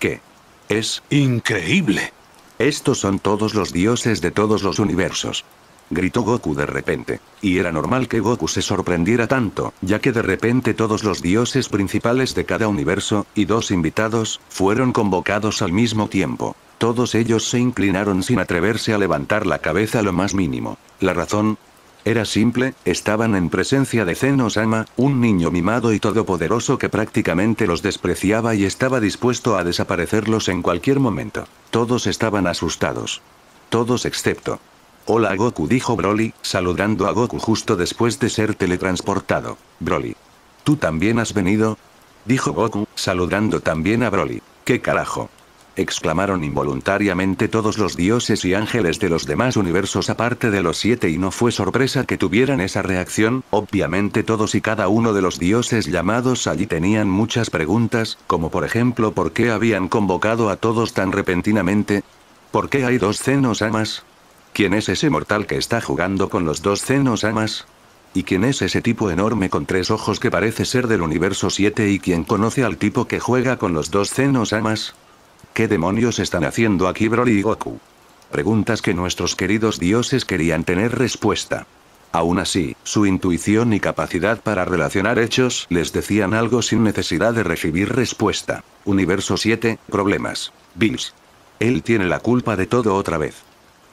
¿Qué? Es... Increíble. Estos son todos los dioses de todos los universos gritó Goku de repente. Y era normal que Goku se sorprendiera tanto, ya que de repente todos los dioses principales de cada universo, y dos invitados, fueron convocados al mismo tiempo. Todos ellos se inclinaron sin atreverse a levantar la cabeza lo más mínimo. La razón, era simple, estaban en presencia de zeno osama un niño mimado y todopoderoso que prácticamente los despreciaba y estaba dispuesto a desaparecerlos en cualquier momento. Todos estaban asustados. Todos excepto Hola Goku dijo Broly, saludando a Goku justo después de ser teletransportado. Broly. ¿Tú también has venido? Dijo Goku, saludando también a Broly. ¿Qué carajo? exclamaron involuntariamente todos los dioses y ángeles de los demás universos aparte de los siete y no fue sorpresa que tuvieran esa reacción, obviamente todos y cada uno de los dioses llamados allí tenían muchas preguntas, como por ejemplo por qué habían convocado a todos tan repentinamente, por qué hay dos más ¿Quién es ese mortal que está jugando con los dos amas ¿Y quién es ese tipo enorme con tres ojos que parece ser del universo 7 y quién conoce al tipo que juega con los dos amas ¿Qué demonios están haciendo aquí Broly y Goku? Preguntas que nuestros queridos dioses querían tener respuesta. Aún así, su intuición y capacidad para relacionar hechos les decían algo sin necesidad de recibir respuesta. Universo 7, problemas. Bills. Él tiene la culpa de todo otra vez.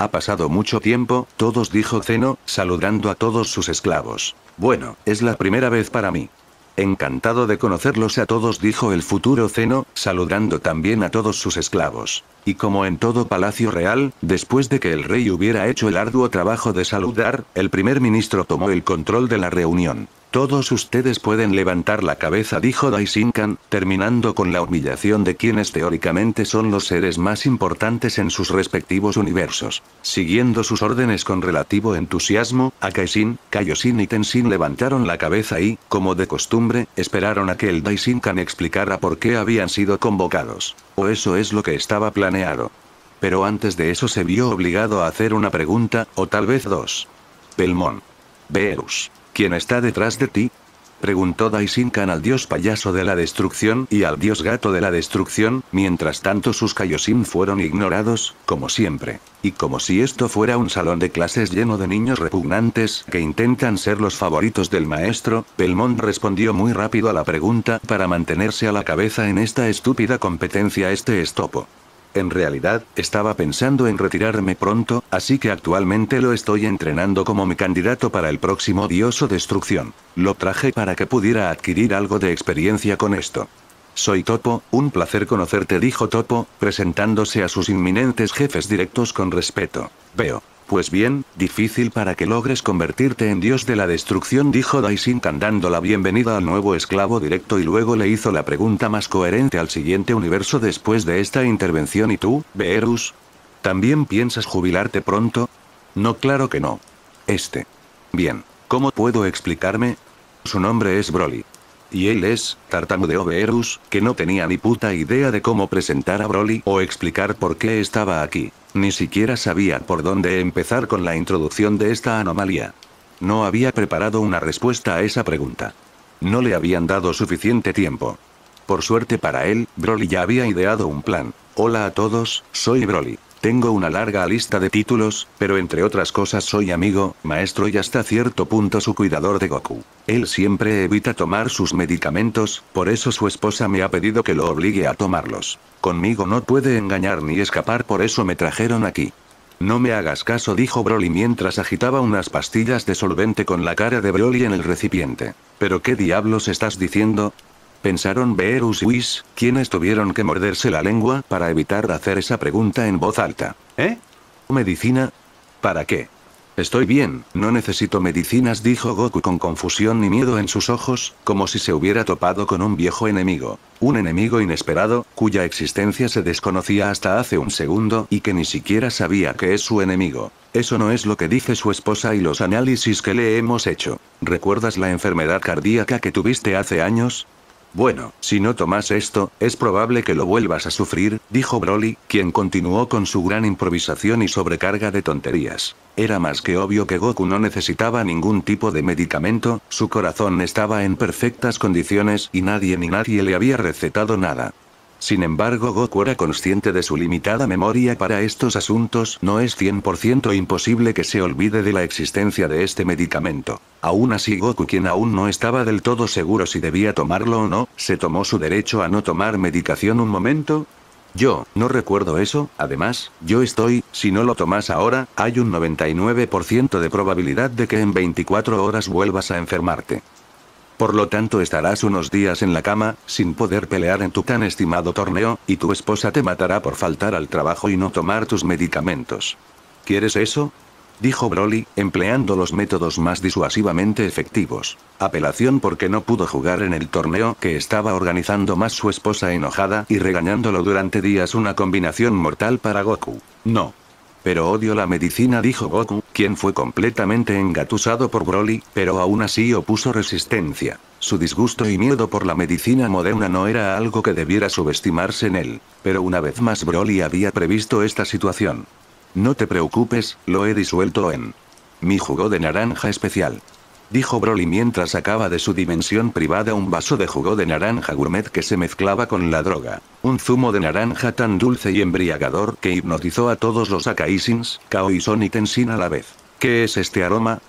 Ha pasado mucho tiempo, todos dijo Zeno, saludando a todos sus esclavos. Bueno, es la primera vez para mí. Encantado de conocerlos a todos, dijo el futuro Zeno, saludando también a todos sus esclavos. Y como en todo palacio real, después de que el rey hubiera hecho el arduo trabajo de saludar, el primer ministro tomó el control de la reunión. Todos ustedes pueden levantar la cabeza, dijo Daisinkan, terminando con la humillación de quienes teóricamente son los seres más importantes en sus respectivos universos. Siguiendo sus órdenes con relativo entusiasmo, Akaisin, Kaioshin y Tenshin levantaron la cabeza y, como de costumbre, esperaron a que el Daisinkan explicara por qué habían sido convocados. O eso es lo que estaba planeado. Pero antes de eso se vio obligado a hacer una pregunta, o tal vez dos. Pelmon. Beerus. ¿Quién está detrás de ti? Preguntó Daisinkan al dios payaso de la destrucción y al dios gato de la destrucción, mientras tanto sus Kaiosin fueron ignorados, como siempre. Y como si esto fuera un salón de clases lleno de niños repugnantes que intentan ser los favoritos del maestro, Belmont respondió muy rápido a la pregunta para mantenerse a la cabeza en esta estúpida competencia este estopo. En realidad, estaba pensando en retirarme pronto, así que actualmente lo estoy entrenando como mi candidato para el próximo dios o destrucción. Lo traje para que pudiera adquirir algo de experiencia con esto. Soy Topo, un placer conocerte dijo Topo, presentándose a sus inminentes jefes directos con respeto. Veo. Pues bien, difícil para que logres convertirte en dios de la destrucción dijo Daisinkan dando la bienvenida al nuevo esclavo directo y luego le hizo la pregunta más coherente al siguiente universo después de esta intervención y tú, Beerus. ¿También piensas jubilarte pronto? No claro que no. Este. Bien. ¿Cómo puedo explicarme? Su nombre es Broly y él es, de Beerus, que no tenía ni puta idea de cómo presentar a Broly o explicar por qué estaba aquí. Ni siquiera sabía por dónde empezar con la introducción de esta anomalía. No había preparado una respuesta a esa pregunta. No le habían dado suficiente tiempo. Por suerte para él, Broly ya había ideado un plan. Hola a todos, soy Broly. Tengo una larga lista de títulos, pero entre otras cosas soy amigo, maestro y hasta cierto punto su cuidador de Goku. Él siempre evita tomar sus medicamentos, por eso su esposa me ha pedido que lo obligue a tomarlos. Conmigo no puede engañar ni escapar, por eso me trajeron aquí. No me hagas caso, dijo Broly mientras agitaba unas pastillas de solvente con la cara de Broly en el recipiente. ¿Pero qué diablos estás diciendo? pensaron Beerus y Whis, quienes tuvieron que morderse la lengua para evitar hacer esa pregunta en voz alta. ¿Eh? ¿Medicina? ¿Para qué? Estoy bien, no necesito medicinas, dijo Goku con confusión y miedo en sus ojos, como si se hubiera topado con un viejo enemigo. Un enemigo inesperado, cuya existencia se desconocía hasta hace un segundo y que ni siquiera sabía que es su enemigo. Eso no es lo que dice su esposa y los análisis que le hemos hecho. ¿Recuerdas la enfermedad cardíaca que tuviste hace años? Bueno, si no tomas esto, es probable que lo vuelvas a sufrir, dijo Broly, quien continuó con su gran improvisación y sobrecarga de tonterías. Era más que obvio que Goku no necesitaba ningún tipo de medicamento, su corazón estaba en perfectas condiciones y nadie ni nadie le había recetado nada. Sin embargo Goku era consciente de su limitada memoria para estos asuntos, no es 100% imposible que se olvide de la existencia de este medicamento. Aún así Goku quien aún no estaba del todo seguro si debía tomarlo o no, se tomó su derecho a no tomar medicación un momento, yo, no recuerdo eso, además, yo estoy, si no lo tomas ahora, hay un 99% de probabilidad de que en 24 horas vuelvas a enfermarte. Por lo tanto estarás unos días en la cama, sin poder pelear en tu tan estimado torneo, y tu esposa te matará por faltar al trabajo y no tomar tus medicamentos. ¿Quieres eso? Dijo Broly, empleando los métodos más disuasivamente efectivos. Apelación porque no pudo jugar en el torneo que estaba organizando más su esposa enojada y regañándolo durante días una combinación mortal para Goku. No, pero odio la medicina, dijo Goku, quien fue completamente engatusado por Broly, pero aún así opuso resistencia. Su disgusto y miedo por la medicina moderna no era algo que debiera subestimarse en él, pero una vez más Broly había previsto esta situación. No te preocupes, lo he disuelto en mi jugo de naranja especial dijo Broly mientras sacaba de su dimensión privada un vaso de jugo de naranja gourmet que se mezclaba con la droga. Un zumo de naranja tan dulce y embriagador que hipnotizó a todos los Akaisins, Kao y Son y Tenshin a la vez. ¿Qué es este aroma?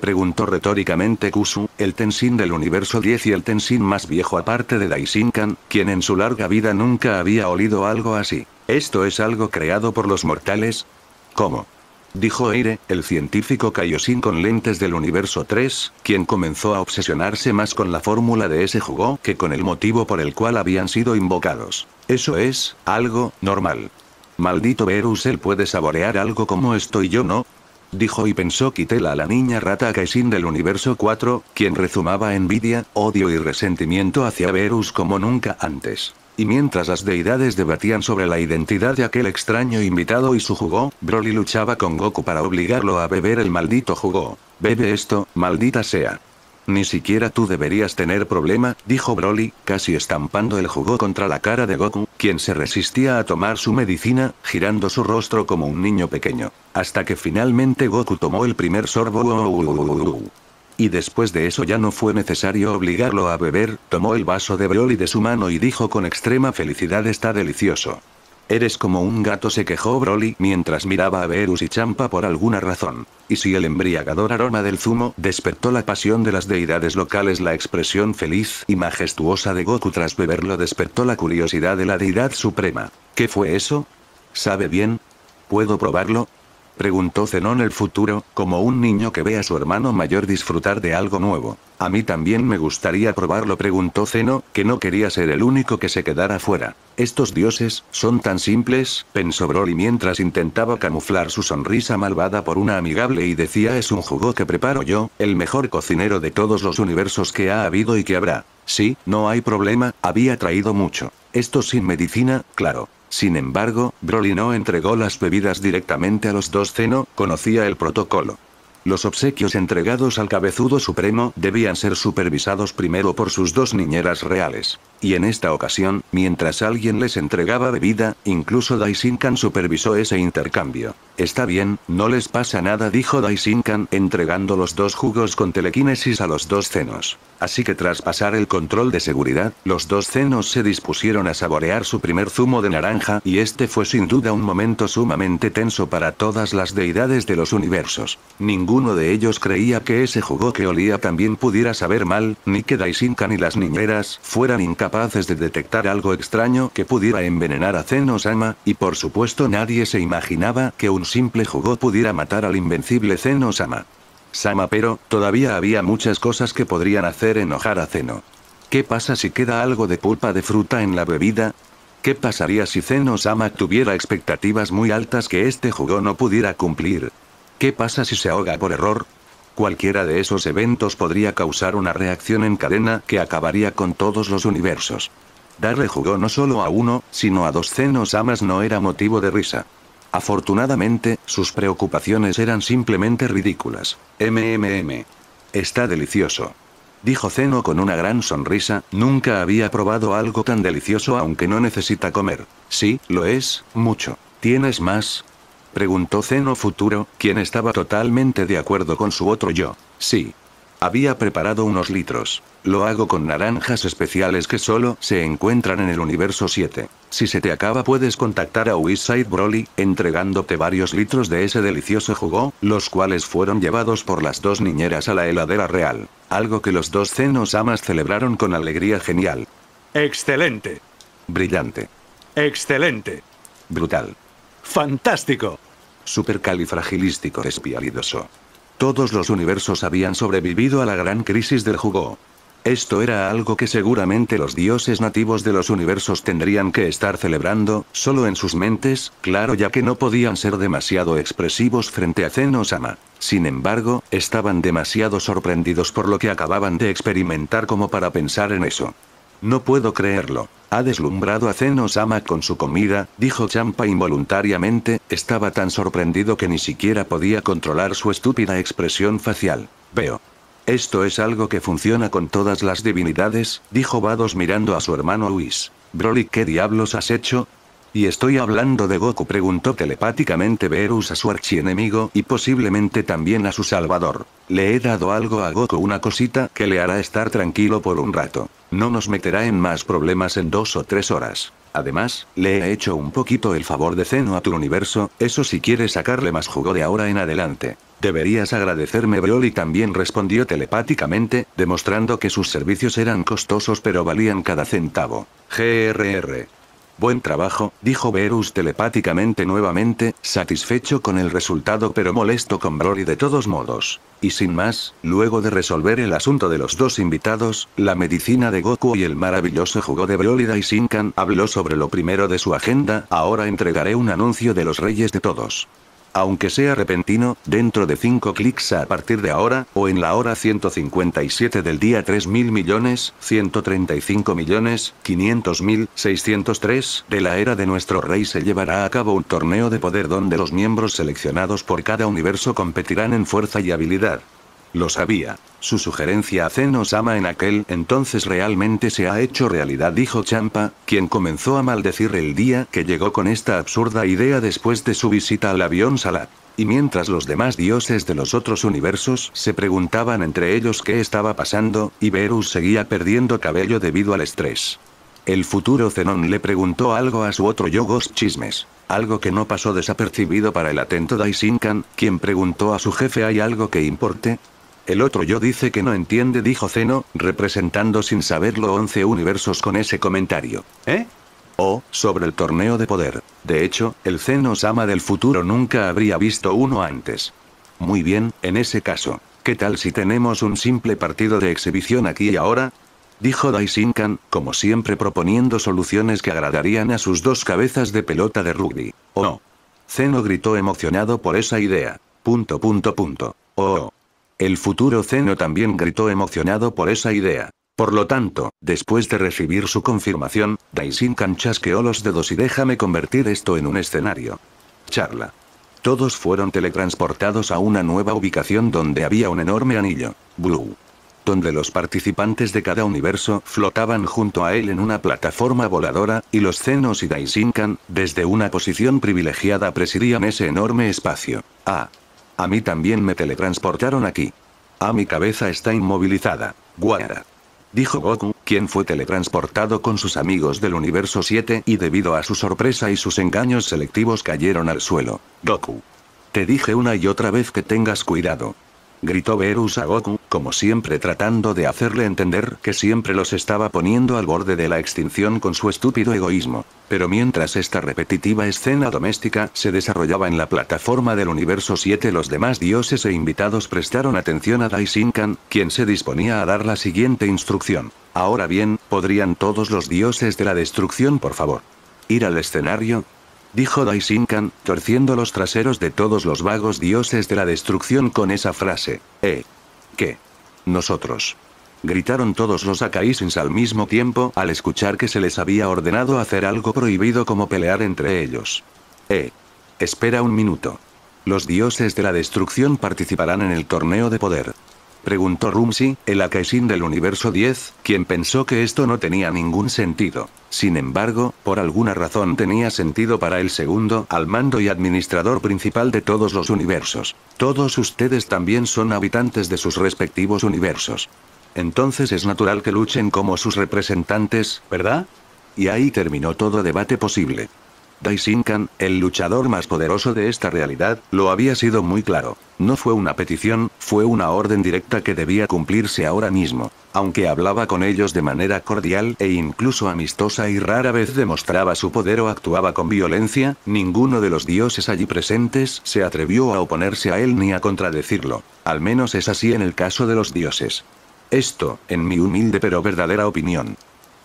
Preguntó retóricamente Kusu, el Tensin del universo 10 y el Tensin más viejo aparte de Daishinkan, quien en su larga vida nunca había olido algo así. ¿Esto es algo creado por los mortales? ¿Cómo? dijo Eire, el científico Kaioshin con lentes del universo 3, quien comenzó a obsesionarse más con la fórmula de ese jugo que con el motivo por el cual habían sido invocados. Eso es, algo, normal. Maldito Verus, él puede saborear algo como esto y yo no. Dijo y pensó Kitela a la niña rata Kaisin del universo 4, quien rezumaba envidia, odio y resentimiento hacia Verus como nunca antes y mientras las deidades debatían sobre la identidad de aquel extraño invitado y su jugo, Broly luchaba con Goku para obligarlo a beber el maldito jugo. Bebe esto, maldita sea. Ni siquiera tú deberías tener problema, dijo Broly, casi estampando el jugo contra la cara de Goku, quien se resistía a tomar su medicina, girando su rostro como un niño pequeño. Hasta que finalmente Goku tomó el primer sorbo y después de eso ya no fue necesario obligarlo a beber, tomó el vaso de Broly de su mano y dijo con extrema felicidad está delicioso. Eres como un gato se quejó Broly mientras miraba a Beerus y Champa por alguna razón. Y si el embriagador aroma del zumo despertó la pasión de las deidades locales la expresión feliz y majestuosa de Goku tras beberlo despertó la curiosidad de la deidad suprema. ¿Qué fue eso? ¿Sabe bien? ¿Puedo probarlo? preguntó en el futuro, como un niño que ve a su hermano mayor disfrutar de algo nuevo. A mí también me gustaría probarlo, preguntó Zeno, que no quería ser el único que se quedara fuera. Estos dioses, son tan simples, pensó Broly mientras intentaba camuflar su sonrisa malvada por una amigable y decía es un jugo que preparo yo, el mejor cocinero de todos los universos que ha habido y que habrá. Sí, no hay problema, había traído mucho. Esto sin medicina, claro. Sin embargo, Broly no entregó las bebidas directamente a los dos Zeno, conocía el protocolo. Los obsequios entregados al cabezudo supremo debían ser supervisados primero por sus dos niñeras reales. Y en esta ocasión, mientras alguien les entregaba bebida, incluso Daisinkan supervisó ese intercambio. Está bien, no les pasa nada dijo Daisinkan entregando los dos jugos con telequinesis a los dos cenos así que tras pasar el control de seguridad, los dos cenos se dispusieron a saborear su primer zumo de naranja y este fue sin duda un momento sumamente tenso para todas las deidades de los universos. Ninguno de ellos creía que ese jugo que olía también pudiera saber mal, ni que Daisinka ni las niñeras fueran incapaces de detectar algo extraño que pudiera envenenar a Zenosama, y por supuesto nadie se imaginaba que un simple jugo pudiera matar al invencible Zenosama. Sama pero, todavía había muchas cosas que podrían hacer enojar a Zeno. ¿Qué pasa si queda algo de pulpa de fruta en la bebida? ¿Qué pasaría si Zeno Sama tuviera expectativas muy altas que este jugo no pudiera cumplir? ¿Qué pasa si se ahoga por error? Cualquiera de esos eventos podría causar una reacción en cadena que acabaría con todos los universos. Darle jugo no solo a uno, sino a dos Zeno Amas no era motivo de risa. Afortunadamente, sus preocupaciones eran simplemente ridículas. MMM. Está delicioso. Dijo Zeno con una gran sonrisa, nunca había probado algo tan delicioso aunque no necesita comer. Sí, lo es, mucho. ¿Tienes más? Preguntó Zeno Futuro, quien estaba totalmente de acuerdo con su otro yo. Sí, había preparado unos litros. Lo hago con naranjas especiales que solo se encuentran en el universo 7. Si se te acaba puedes contactar a Wizard Broly, entregándote varios litros de ese delicioso jugo, los cuales fueron llevados por las dos niñeras a la heladera real. Algo que los dos cenos amas celebraron con alegría genial. Excelente. Brillante. Excelente. Brutal. Fantástico. Supercalifragilístico espialidoso. Todos los universos habían sobrevivido a la gran crisis del jugo. Esto era algo que seguramente los dioses nativos de los universos tendrían que estar celebrando, solo en sus mentes, claro ya que no podían ser demasiado expresivos frente a Zen Sin embargo, estaban demasiado sorprendidos por lo que acababan de experimentar como para pensar en eso. No puedo creerlo. Ha deslumbrado a Zeno-sama con su comida, dijo Champa involuntariamente, estaba tan sorprendido que ni siquiera podía controlar su estúpida expresión facial. Veo. Esto es algo que funciona con todas las divinidades, dijo Vados mirando a su hermano Luis. Broly, ¿qué diablos has hecho? Y estoy hablando de Goku, preguntó telepáticamente Beerus a su archienemigo y posiblemente también a su salvador. Le he dado algo a Goku, una cosita que le hará estar tranquilo por un rato. No nos meterá en más problemas en dos o tres horas. Además, le he hecho un poquito el favor de ceno a tu universo, eso si quieres sacarle más jugo de ahora en adelante. Deberías agradecerme Broly también respondió telepáticamente, demostrando que sus servicios eran costosos pero valían cada centavo. GRR. Buen trabajo, dijo Verus telepáticamente nuevamente, satisfecho con el resultado pero molesto con Broly de todos modos. Y sin más, luego de resolver el asunto de los dos invitados, la medicina de Goku y el maravilloso jugo de Broly Daisinkan habló sobre lo primero de su agenda, ahora entregaré un anuncio de los reyes de todos aunque sea repentino, dentro de 5 clics a partir de ahora, o en la hora 157 del día 3.000 millones, 135 de la era de nuestro rey se llevará a cabo un torneo de poder donde los miembros seleccionados por cada universo competirán en fuerza y habilidad. Lo sabía. Su sugerencia a Sama en aquel entonces realmente se ha hecho realidad, dijo Champa, quien comenzó a maldecir el día que llegó con esta absurda idea después de su visita al avión Salat. Y mientras los demás dioses de los otros universos se preguntaban entre ellos qué estaba pasando, Iberus seguía perdiendo cabello debido al estrés. El futuro Zenon le preguntó algo a su otro Yogos Chismes. Algo que no pasó desapercibido para el atento Daisinkan, quien preguntó a su jefe ¿hay algo que importe? El otro yo dice que no entiende, dijo Zeno, representando sin saberlo 11 universos con ese comentario. ¿Eh? Oh, sobre el torneo de poder. De hecho, el Zeno-sama del futuro nunca habría visto uno antes. Muy bien, en ese caso, ¿qué tal si tenemos un simple partido de exhibición aquí y ahora? Dijo Daisinkan, como siempre proponiendo soluciones que agradarían a sus dos cabezas de pelota de rugby. Oh, no. Zeno gritó emocionado por esa idea. Punto punto punto. oh. oh. El futuro Zeno también gritó emocionado por esa idea. Por lo tanto, después de recibir su confirmación, Daishinkan chasqueó los dedos y déjame convertir esto en un escenario. Charla. Todos fueron teletransportados a una nueva ubicación donde había un enorme anillo, Blue. Donde los participantes de cada universo flotaban junto a él en una plataforma voladora, y los Zenos y Daishinkan, desde una posición privilegiada, presidían ese enorme espacio. Ah, a mí también me teletransportaron aquí. A mi cabeza está inmovilizada. Guara. Dijo Goku, quien fue teletransportado con sus amigos del universo 7 y debido a su sorpresa y sus engaños selectivos cayeron al suelo. Goku. Te dije una y otra vez que tengas cuidado. Gritó Beerus a Goku, como siempre tratando de hacerle entender que siempre los estaba poniendo al borde de la extinción con su estúpido egoísmo. Pero mientras esta repetitiva escena doméstica se desarrollaba en la plataforma del universo 7, los demás dioses e invitados prestaron atención a Daisinkan, quien se disponía a dar la siguiente instrucción. Ahora bien, ¿podrían todos los dioses de la destrucción por favor? Ir al escenario, dijo Daisinkan, torciendo los traseros de todos los vagos dioses de la destrucción con esa frase. Eh, qué? Nosotros. Gritaron todos los Akaisins al mismo tiempo al escuchar que se les había ordenado hacer algo prohibido como pelear entre ellos. Eh. Espera un minuto. Los dioses de la destrucción participarán en el torneo de poder. Preguntó Rumsey, el Akaishin del universo 10, quien pensó que esto no tenía ningún sentido. Sin embargo, por alguna razón tenía sentido para el segundo al mando y administrador principal de todos los universos. Todos ustedes también son habitantes de sus respectivos universos. Entonces es natural que luchen como sus representantes, ¿verdad? Y ahí terminó todo debate posible. Daisinkan, el luchador más poderoso de esta realidad, lo había sido muy claro. No fue una petición, fue una orden directa que debía cumplirse ahora mismo. Aunque hablaba con ellos de manera cordial e incluso amistosa y rara vez demostraba su poder o actuaba con violencia, ninguno de los dioses allí presentes se atrevió a oponerse a él ni a contradecirlo. Al menos es así en el caso de los dioses. Esto, en mi humilde pero verdadera opinión,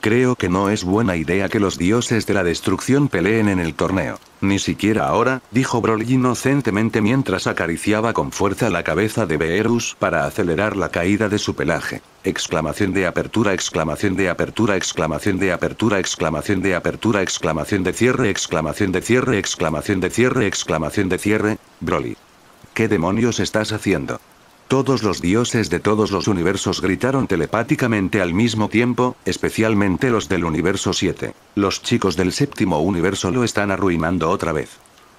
Creo que no es buena idea que los dioses de la destrucción peleen en el torneo. Ni siquiera ahora, dijo Broly inocentemente mientras acariciaba con fuerza la cabeza de Beerus para acelerar la caída de su pelaje. Exclamación de apertura, exclamación de apertura, exclamación de apertura, exclamación de apertura, exclamación de cierre, exclamación de cierre, exclamación de cierre, exclamación de cierre. Broly. ¿Qué demonios estás haciendo? Todos los dioses de todos los universos gritaron telepáticamente al mismo tiempo, especialmente los del universo 7. Los chicos del séptimo universo lo están arruinando otra vez.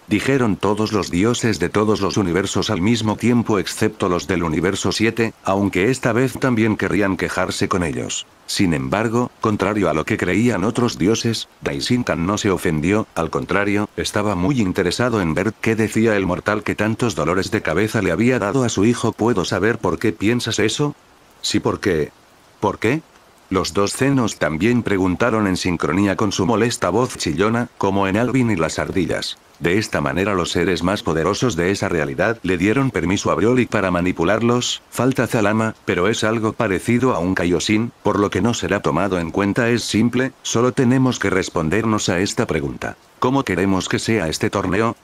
Dijeron todos los dioses de todos los universos al mismo tiempo excepto los del universo 7, aunque esta vez también querrían quejarse con ellos. Sin embargo, contrario a lo que creían otros dioses, Daisintan no se ofendió, al contrario, estaba muy interesado en ver qué decía el mortal que tantos dolores de cabeza le había dado a su hijo. ¿Puedo saber por qué piensas eso? Sí, qué? ¿Por qué? Los dos cenos también preguntaron en sincronía con su molesta voz chillona, como en Alvin y las ardillas. De esta manera los seres más poderosos de esa realidad le dieron permiso a Broly para manipularlos, falta Zalama, pero es algo parecido a un Kaioshin, por lo que no será tomado en cuenta es simple, solo tenemos que respondernos a esta pregunta. ¿Cómo queremos que sea este torneo?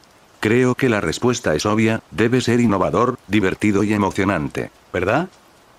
Creo que la respuesta es obvia, debe ser innovador, divertido y emocionante, ¿verdad?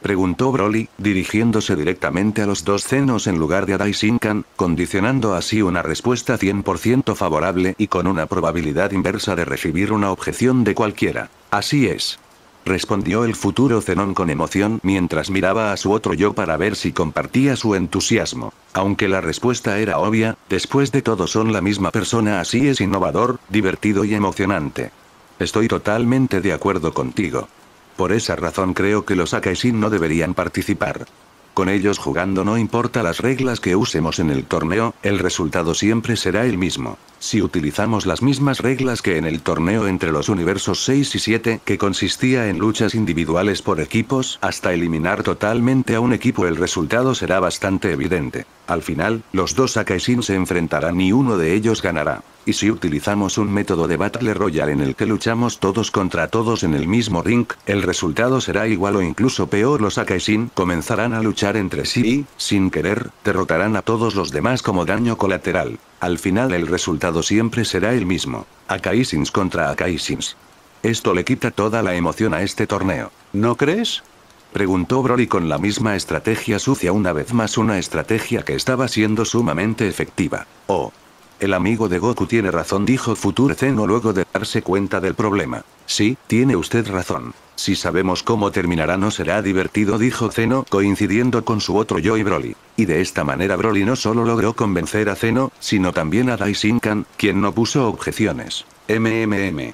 preguntó Broly, dirigiéndose directamente a los dos cenos en lugar de a condicionando así una respuesta 100% favorable y con una probabilidad inversa de recibir una objeción de cualquiera. Así es. Respondió el futuro Zenón con emoción mientras miraba a su otro yo para ver si compartía su entusiasmo. Aunque la respuesta era obvia, después de todo son la misma persona así es innovador, divertido y emocionante. Estoy totalmente de acuerdo contigo. Por esa razón creo que los Akaisin no deberían participar. Con ellos jugando no importa las reglas que usemos en el torneo, el resultado siempre será el mismo si utilizamos las mismas reglas que en el torneo entre los universos 6 y 7, que consistía en luchas individuales por equipos, hasta eliminar totalmente a un equipo el resultado será bastante evidente. Al final, los dos Akaisin se enfrentarán y uno de ellos ganará. Y si utilizamos un método de Battle Royale en el que luchamos todos contra todos en el mismo ring, el resultado será igual o incluso peor. Los Akaisin comenzarán a luchar entre sí y, sin querer, derrotarán a todos los demás como daño colateral. Al final el resultado siempre será el mismo. Akaisins contra Akaisins. Esto le quita toda la emoción a este torneo. ¿No crees? Preguntó Broly con la misma estrategia sucia una vez más una estrategia que estaba siendo sumamente efectiva. Oh. El amigo de Goku tiene razón dijo Future Zeno luego de darse cuenta del problema. Sí, tiene usted razón. Si sabemos cómo terminará no será divertido dijo Zeno coincidiendo con su otro yo y Broly. Y de esta manera Broly no solo logró convencer a Zeno, sino también a Daisinkan, quien no puso objeciones. MMM.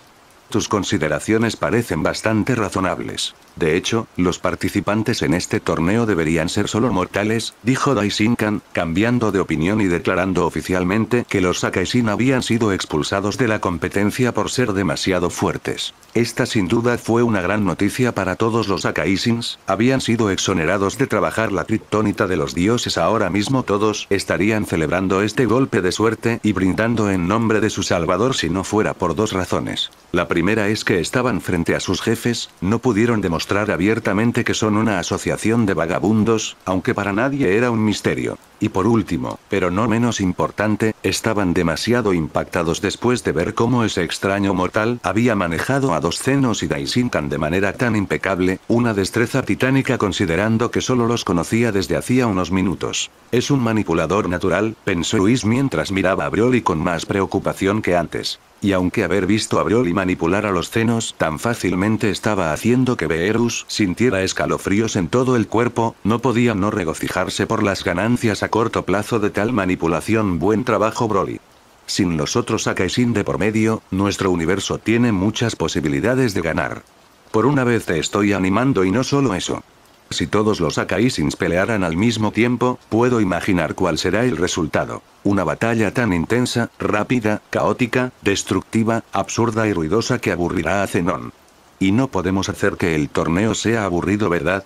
Tus consideraciones parecen bastante razonables. De hecho, los participantes en este torneo deberían ser solo mortales, dijo Daishinkan, cambiando de opinión y declarando oficialmente que los Akaisin habían sido expulsados de la competencia por ser demasiado fuertes. Esta sin duda fue una gran noticia para todos los Akaisins, habían sido exonerados de trabajar la criptónita de los dioses ahora mismo todos estarían celebrando este golpe de suerte y brindando en nombre de su salvador si no fuera por dos razones. La primera es que estaban frente a sus jefes, no pudieron demostrar abiertamente que son una asociación de vagabundos, aunque para nadie era un misterio. Y por último, pero no menos importante, estaban demasiado impactados después de ver cómo ese extraño mortal había manejado a dos cenos y Daisinkan de manera tan impecable, una destreza titánica considerando que solo los conocía desde hacía unos minutos. Es un manipulador natural, pensó Luis mientras miraba a Broly con más preocupación que antes. Y aunque haber visto a Broly manipular a los cenos tan fácilmente estaba haciendo que Beerus sintiera escalofríos en todo el cuerpo, no podía no regocijarse por las ganancias a corto plazo de tal manipulación. Buen trabajo Broly. Sin los otros Akaisin de por medio, nuestro universo tiene muchas posibilidades de ganar. Por una vez te estoy animando y no solo eso. Si todos los Akaisins pelearan al mismo tiempo, puedo imaginar cuál será el resultado. Una batalla tan intensa, rápida, caótica, destructiva, absurda y ruidosa que aburrirá a Zenon. Y no podemos hacer que el torneo sea aburrido, ¿verdad?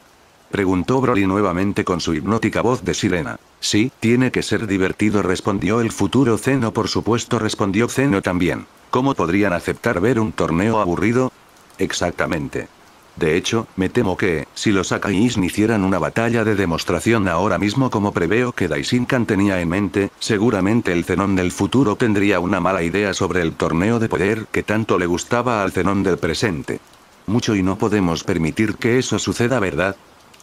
Preguntó Broly nuevamente con su hipnótica voz de sirena. Sí, tiene que ser divertido, respondió el futuro Zeno. Por supuesto, respondió Zeno también. ¿Cómo podrían aceptar ver un torneo aburrido? Exactamente. De hecho, me temo que, si los no hicieran una batalla de demostración ahora mismo como preveo que Daisinkan tenía en mente, seguramente el Zenón del futuro tendría una mala idea sobre el torneo de poder que tanto le gustaba al Zenón del presente. Mucho y no podemos permitir que eso suceda, ¿verdad?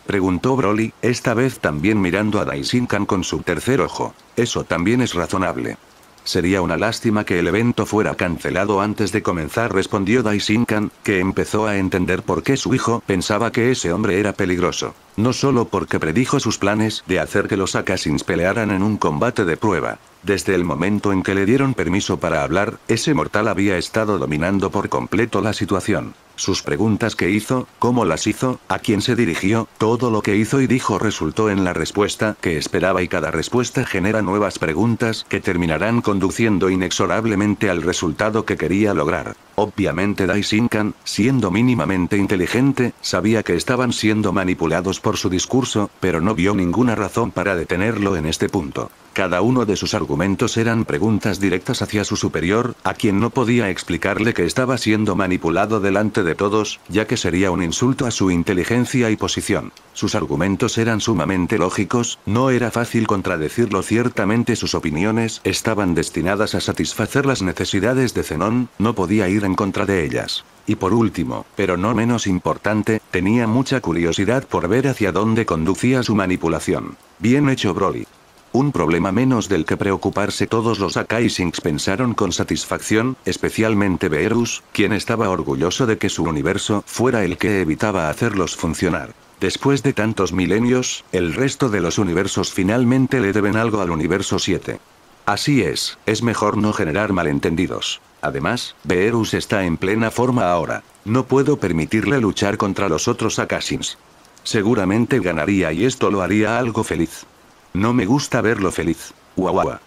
Preguntó Broly, esta vez también mirando a Daisinkan con su tercer ojo. Eso también es razonable. Sería una lástima que el evento fuera cancelado antes de comenzar, respondió Daisinkan, que empezó a entender por qué su hijo pensaba que ese hombre era peligroso. No solo porque predijo sus planes de hacer que los Akasins pelearan en un combate de prueba. Desde el momento en que le dieron permiso para hablar, ese mortal había estado dominando por completo la situación. Sus preguntas que hizo, cómo las hizo, a quién se dirigió, todo lo que hizo y dijo resultó en la respuesta que esperaba y cada respuesta genera nuevas preguntas que terminarán conduciendo inexorablemente al resultado que quería lograr. Obviamente Daisinkan, siendo mínimamente inteligente, sabía que estaban siendo manipulados por su discurso, pero no vio ninguna razón para detenerlo en este punto. Cada uno de sus argumentos eran preguntas directas hacia su superior, a quien no podía explicarle que estaba siendo manipulado delante de todos, ya que sería un insulto a su inteligencia y posición. Sus argumentos eran sumamente lógicos, no era fácil contradecirlo ciertamente sus opiniones estaban destinadas a satisfacer las necesidades de Zenón, no podía ir en contra de ellas. Y por último, pero no menos importante, tenía mucha curiosidad por ver hacia dónde conducía su manipulación. Bien hecho Broly. Un problema menos del que preocuparse todos los Akaisings pensaron con satisfacción, especialmente Beerus, quien estaba orgulloso de que su universo fuera el que evitaba hacerlos funcionar. Después de tantos milenios, el resto de los universos finalmente le deben algo al universo 7. Así es, es mejor no generar malentendidos. Además, Beerus está en plena forma ahora. No puedo permitirle luchar contra los otros Akashins. Seguramente ganaría y esto lo haría algo feliz. No me gusta verlo feliz. Guau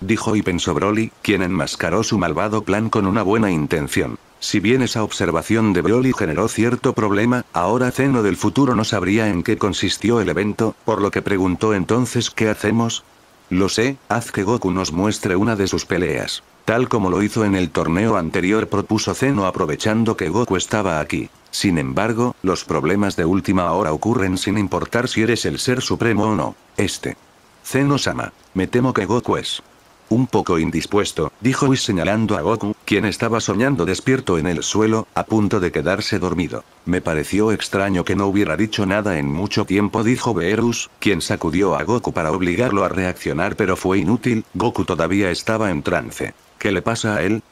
Dijo y pensó Broly, quien enmascaró su malvado plan con una buena intención. Si bien esa observación de Broly generó cierto problema, ahora Zeno del futuro no sabría en qué consistió el evento, por lo que preguntó entonces ¿qué hacemos? Lo sé, haz que Goku nos muestre una de sus peleas. Tal como lo hizo en el torneo anterior propuso Zeno aprovechando que Goku estaba aquí. Sin embargo, los problemas de última hora ocurren sin importar si eres el ser supremo o no. Este zeno me temo que Goku es un poco indispuesto, dijo Whis señalando a Goku, quien estaba soñando despierto en el suelo, a punto de quedarse dormido. Me pareció extraño que no hubiera dicho nada en mucho tiempo dijo Beerus, quien sacudió a Goku para obligarlo a reaccionar pero fue inútil, Goku todavía estaba en trance. ¿Qué le pasa a él?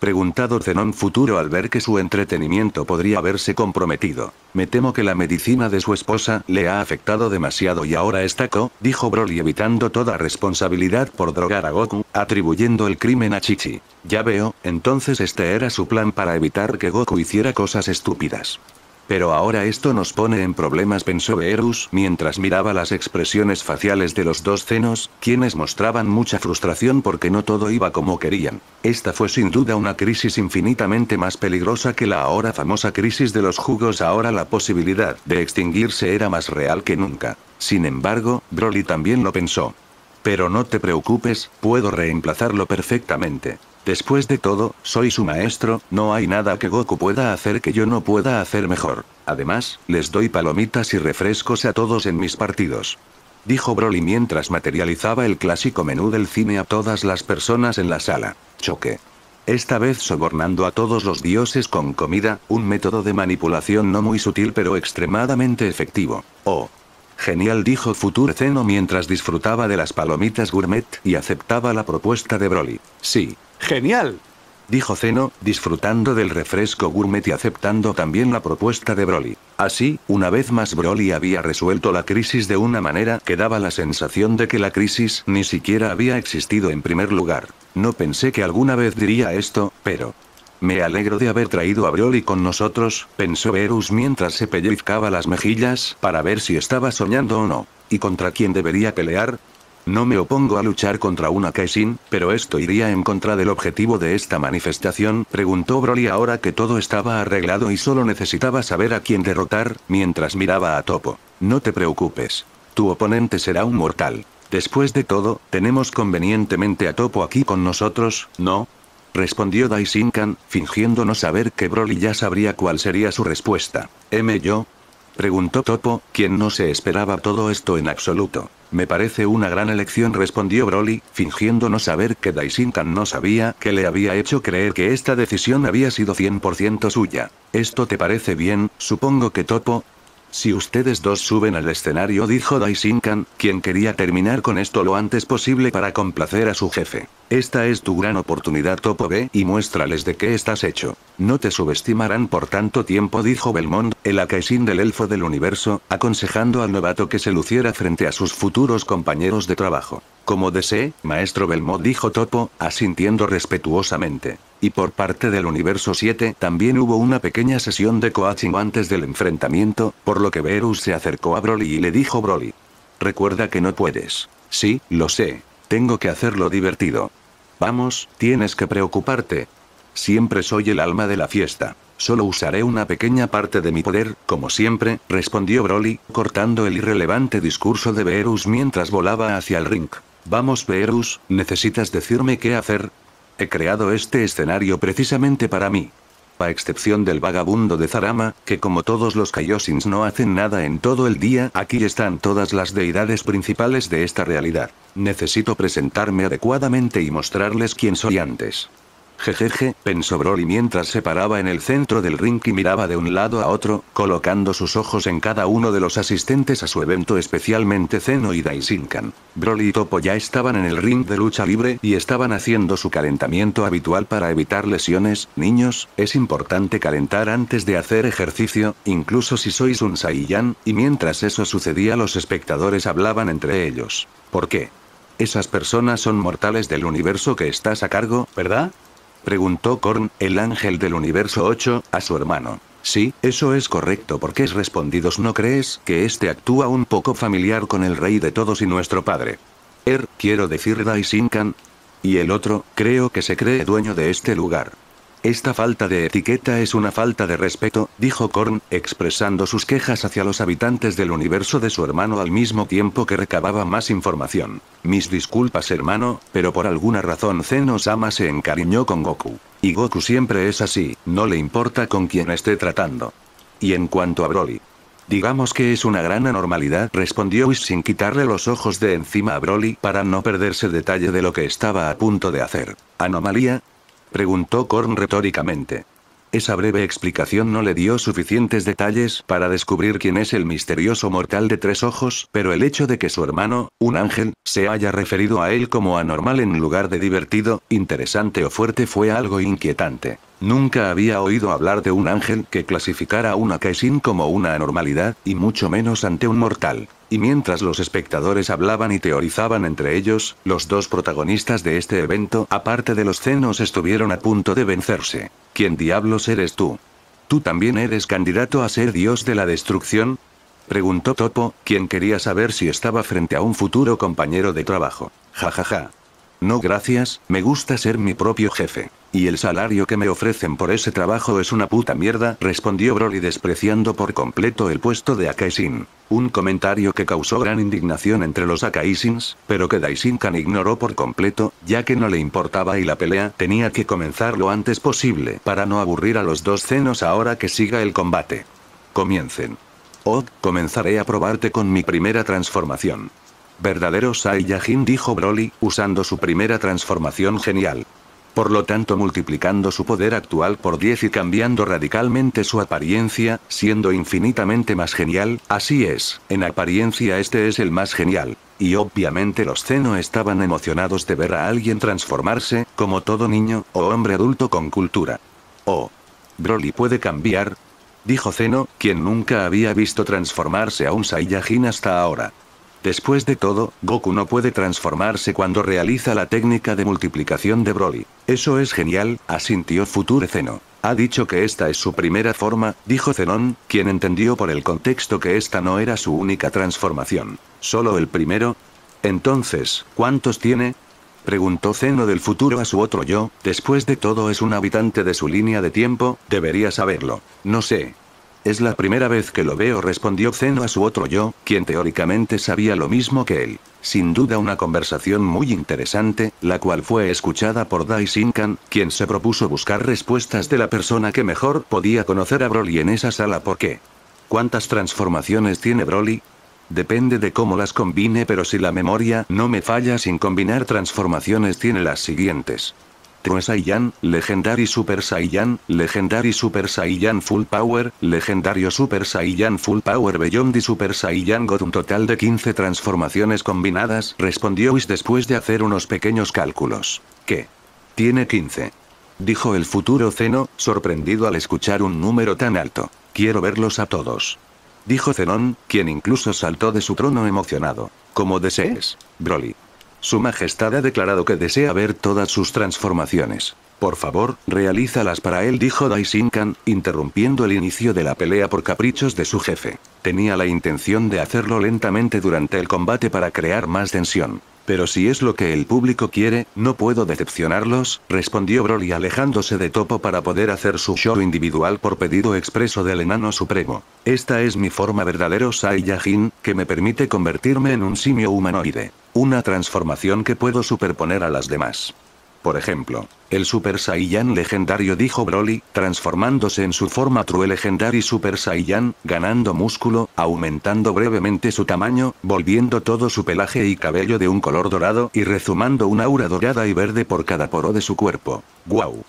preguntado Zenón Futuro al ver que su entretenimiento podría haberse comprometido. Me temo que la medicina de su esposa le ha afectado demasiado y ahora está co, dijo Broly evitando toda responsabilidad por drogar a Goku, atribuyendo el crimen a Chichi. Ya veo, entonces este era su plan para evitar que Goku hiciera cosas estúpidas. Pero ahora esto nos pone en problemas, pensó Beerus mientras miraba las expresiones faciales de los dos cenos, quienes mostraban mucha frustración porque no todo iba como querían. Esta fue sin duda una crisis infinitamente más peligrosa que la ahora famosa crisis de los jugos. Ahora la posibilidad de extinguirse era más real que nunca. Sin embargo, Broly también lo pensó. Pero no te preocupes, puedo reemplazarlo perfectamente. Después de todo, soy su maestro, no hay nada que Goku pueda hacer que yo no pueda hacer mejor. Además, les doy palomitas y refrescos a todos en mis partidos. Dijo Broly mientras materializaba el clásico menú del cine a todas las personas en la sala. Choque. Esta vez sobornando a todos los dioses con comida, un método de manipulación no muy sutil pero extremadamente efectivo. Oh, Genial dijo Zeno mientras disfrutaba de las palomitas gourmet y aceptaba la propuesta de Broly. Sí. Genial. Dijo Zeno, disfrutando del refresco gourmet y aceptando también la propuesta de Broly. Así, una vez más Broly había resuelto la crisis de una manera que daba la sensación de que la crisis ni siquiera había existido en primer lugar. No pensé que alguna vez diría esto, pero... Me alegro de haber traído a Broly con nosotros, pensó Verus mientras se pellizcaba las mejillas para ver si estaba soñando o no. ¿Y contra quién debería pelear? No me opongo a luchar contra una Kaisin, pero esto iría en contra del objetivo de esta manifestación, preguntó Broly ahora que todo estaba arreglado y solo necesitaba saber a quién derrotar, mientras miraba a Topo. No te preocupes. Tu oponente será un mortal. Después de todo, tenemos convenientemente a Topo aquí con nosotros, ¿no? respondió Daisinkan, fingiendo no saber que Broly ya sabría cuál sería su respuesta. ¿M yo? preguntó Topo, quien no se esperaba todo esto en absoluto. Me parece una gran elección respondió Broly, fingiendo no saber que Daisinkan no sabía que le había hecho creer que esta decisión había sido 100% suya. ¿Esto te parece bien, supongo que Topo? Si ustedes dos suben al escenario dijo Daisinkan, quien quería terminar con esto lo antes posible para complacer a su jefe. Esta es tu gran oportunidad Topo B y muéstrales de qué estás hecho. No te subestimarán por tanto tiempo dijo Belmont, el Akaishin del elfo del universo, aconsejando al novato que se luciera frente a sus futuros compañeros de trabajo. Como desee, maestro Belmont dijo Topo, asintiendo respetuosamente. Y por parte del universo 7 también hubo una pequeña sesión de coaching antes del enfrentamiento, por lo que Verus se acercó a Broly y le dijo Broly. Recuerda que no puedes. Sí, lo sé. Tengo que hacerlo divertido. Vamos, tienes que preocuparte. Siempre soy el alma de la fiesta. Solo usaré una pequeña parte de mi poder, como siempre, respondió Broly, cortando el irrelevante discurso de Beerus mientras volaba hacia el ring. Vamos Beerus, necesitas decirme qué hacer. He creado este escenario precisamente para mí. A excepción del vagabundo de Zarama, que como todos los Kaiosins no hacen nada en todo el día, aquí están todas las deidades principales de esta realidad. Necesito presentarme adecuadamente y mostrarles quién soy antes. Jejeje, pensó Broly mientras se paraba en el centro del ring y miraba de un lado a otro, colocando sus ojos en cada uno de los asistentes a su evento especialmente Zeno y Daisinkan. Broly y Topo ya estaban en el ring de lucha libre y estaban haciendo su calentamiento habitual para evitar lesiones. Niños, es importante calentar antes de hacer ejercicio, incluso si sois un Saiyan, y mientras eso sucedía los espectadores hablaban entre ellos. ¿Por qué? Esas personas son mortales del universo que estás a cargo, ¿verdad? Preguntó Korn, el ángel del universo 8, a su hermano. Sí, eso es correcto porque es respondidos no crees que este actúa un poco familiar con el rey de todos y nuestro padre. Er, quiero decir Daisinkan. Y el otro, creo que se cree dueño de este lugar. Esta falta de etiqueta es una falta de respeto, dijo Korn, expresando sus quejas hacia los habitantes del universo de su hermano al mismo tiempo que recababa más información. Mis disculpas hermano, pero por alguna razón Zeno-sama se encariñó con Goku. Y Goku siempre es así, no le importa con quién esté tratando. Y en cuanto a Broly. Digamos que es una gran anormalidad, respondió Whis sin quitarle los ojos de encima a Broly para no perderse detalle de lo que estaba a punto de hacer. Anomalía, Preguntó Korn retóricamente. Esa breve explicación no le dio suficientes detalles para descubrir quién es el misterioso mortal de tres ojos, pero el hecho de que su hermano, un ángel, se haya referido a él como anormal en lugar de divertido, interesante o fuerte fue algo inquietante. Nunca había oído hablar de un ángel que clasificara una Kaisin como una anormalidad, y mucho menos ante un mortal. Y mientras los espectadores hablaban y teorizaban entre ellos, los dos protagonistas de este evento, aparte de los cenos, estuvieron a punto de vencerse. ¿Quién diablos eres tú? ¿Tú también eres candidato a ser dios de la destrucción? Preguntó Topo, quien quería saber si estaba frente a un futuro compañero de trabajo. Ja ja ja. No gracias, me gusta ser mi propio jefe. Y el salario que me ofrecen por ese trabajo es una puta mierda, respondió Broly despreciando por completo el puesto de AkaiShin. Un comentario que causó gran indignación entre los Akaisins, pero que Daishinkan ignoró por completo, ya que no le importaba y la pelea tenía que comenzar lo antes posible para no aburrir a los dos cenos ahora que siga el combate. Comiencen. Od, comenzaré a probarte con mi primera transformación verdadero Saiyajin dijo Broly, usando su primera transformación genial. Por lo tanto multiplicando su poder actual por 10 y cambiando radicalmente su apariencia, siendo infinitamente más genial, así es, en apariencia este es el más genial. Y obviamente los Zeno estaban emocionados de ver a alguien transformarse, como todo niño, o hombre adulto con cultura. Oh. Broly puede cambiar. Dijo Zeno, quien nunca había visto transformarse a un Saiyajin hasta ahora. Después de todo, Goku no puede transformarse cuando realiza la técnica de multiplicación de Broly. Eso es genial, asintió Future Zeno. Ha dicho que esta es su primera forma, dijo Zenon, quien entendió por el contexto que esta no era su única transformación. Solo el primero. Entonces, ¿cuántos tiene? Preguntó Zeno del futuro a su otro yo, después de todo es un habitante de su línea de tiempo, debería saberlo. No sé, es la primera vez que lo veo, respondió Zeno a su otro yo, quien teóricamente sabía lo mismo que él. Sin duda una conversación muy interesante, la cual fue escuchada por Dai quien se propuso buscar respuestas de la persona que mejor podía conocer a Broly en esa sala. ¿Por qué? ¿Cuántas transformaciones tiene Broly? Depende de cómo las combine, pero si la memoria no me falla sin combinar transformaciones tiene las siguientes. True Saiyan, Legendary Super Saiyan, Legendary Super Saiyan Full Power, Legendario Super Saiyan Full Power Beyond y Super Saiyan God un total de 15 transformaciones combinadas, respondió Whis después de hacer unos pequeños cálculos. ¿Qué? Tiene 15. Dijo el futuro Zeno, sorprendido al escuchar un número tan alto. Quiero verlos a todos. Dijo Zenon, quien incluso saltó de su trono emocionado. Como desees, Broly. Su Majestad ha declarado que desea ver todas sus transformaciones. Por favor, realízalas para él, dijo Daisinkan, interrumpiendo el inicio de la pelea por caprichos de su jefe. Tenía la intención de hacerlo lentamente durante el combate para crear más tensión. Pero si es lo que el público quiere, no puedo decepcionarlos, respondió Broly alejándose de Topo para poder hacer su show individual por pedido expreso del enano supremo. Esta es mi forma verdadero Saiyajin, que me permite convertirme en un simio humanoide. Una transformación que puedo superponer a las demás. Por ejemplo, el Super Saiyan legendario dijo Broly, transformándose en su forma True Legendary Super Saiyan, ganando músculo, aumentando brevemente su tamaño, volviendo todo su pelaje y cabello de un color dorado y rezumando un aura dorada y verde por cada poro de su cuerpo. ¡Guau!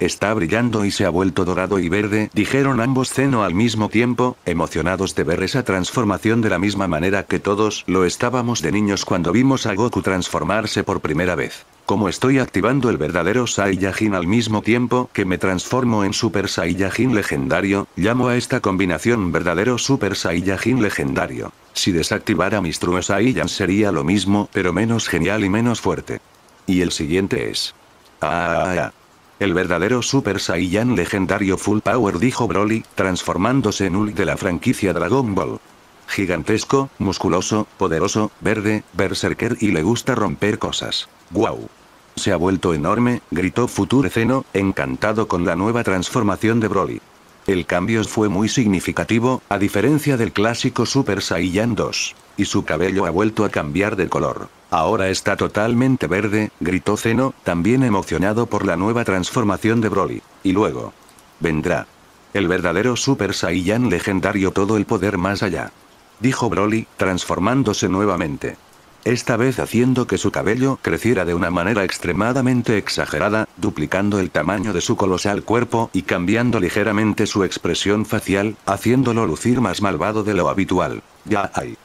Está brillando y se ha vuelto dorado y verde, dijeron ambos Zeno al mismo tiempo, emocionados de ver esa transformación de la misma manera que todos lo estábamos de niños cuando vimos a Goku transformarse por primera vez. Como estoy activando el verdadero Saiyajin al mismo tiempo que me transformo en Super Saiyajin legendario, llamo a esta combinación verdadero Super Saiyajin legendario. Si desactivara mis True Saiyan sería lo mismo, pero menos genial y menos fuerte. Y el siguiente es. ah. ah, ah, ah. El verdadero Super Saiyan legendario Full Power dijo Broly, transformándose en Ul de la franquicia Dragon Ball. Gigantesco, musculoso, poderoso, verde, berserker y le gusta romper cosas. ¡Guau! Se ha vuelto enorme, gritó Future Zeno, encantado con la nueva transformación de Broly. El cambio fue muy significativo, a diferencia del clásico Super Saiyan 2 y su cabello ha vuelto a cambiar de color. Ahora está totalmente verde, gritó Zeno, también emocionado por la nueva transformación de Broly. Y luego. Vendrá. El verdadero Super Saiyan legendario todo el poder más allá. Dijo Broly, transformándose nuevamente. Esta vez haciendo que su cabello creciera de una manera extremadamente exagerada, duplicando el tamaño de su colosal cuerpo y cambiando ligeramente su expresión facial, haciéndolo lucir más malvado de lo habitual. Ya hay.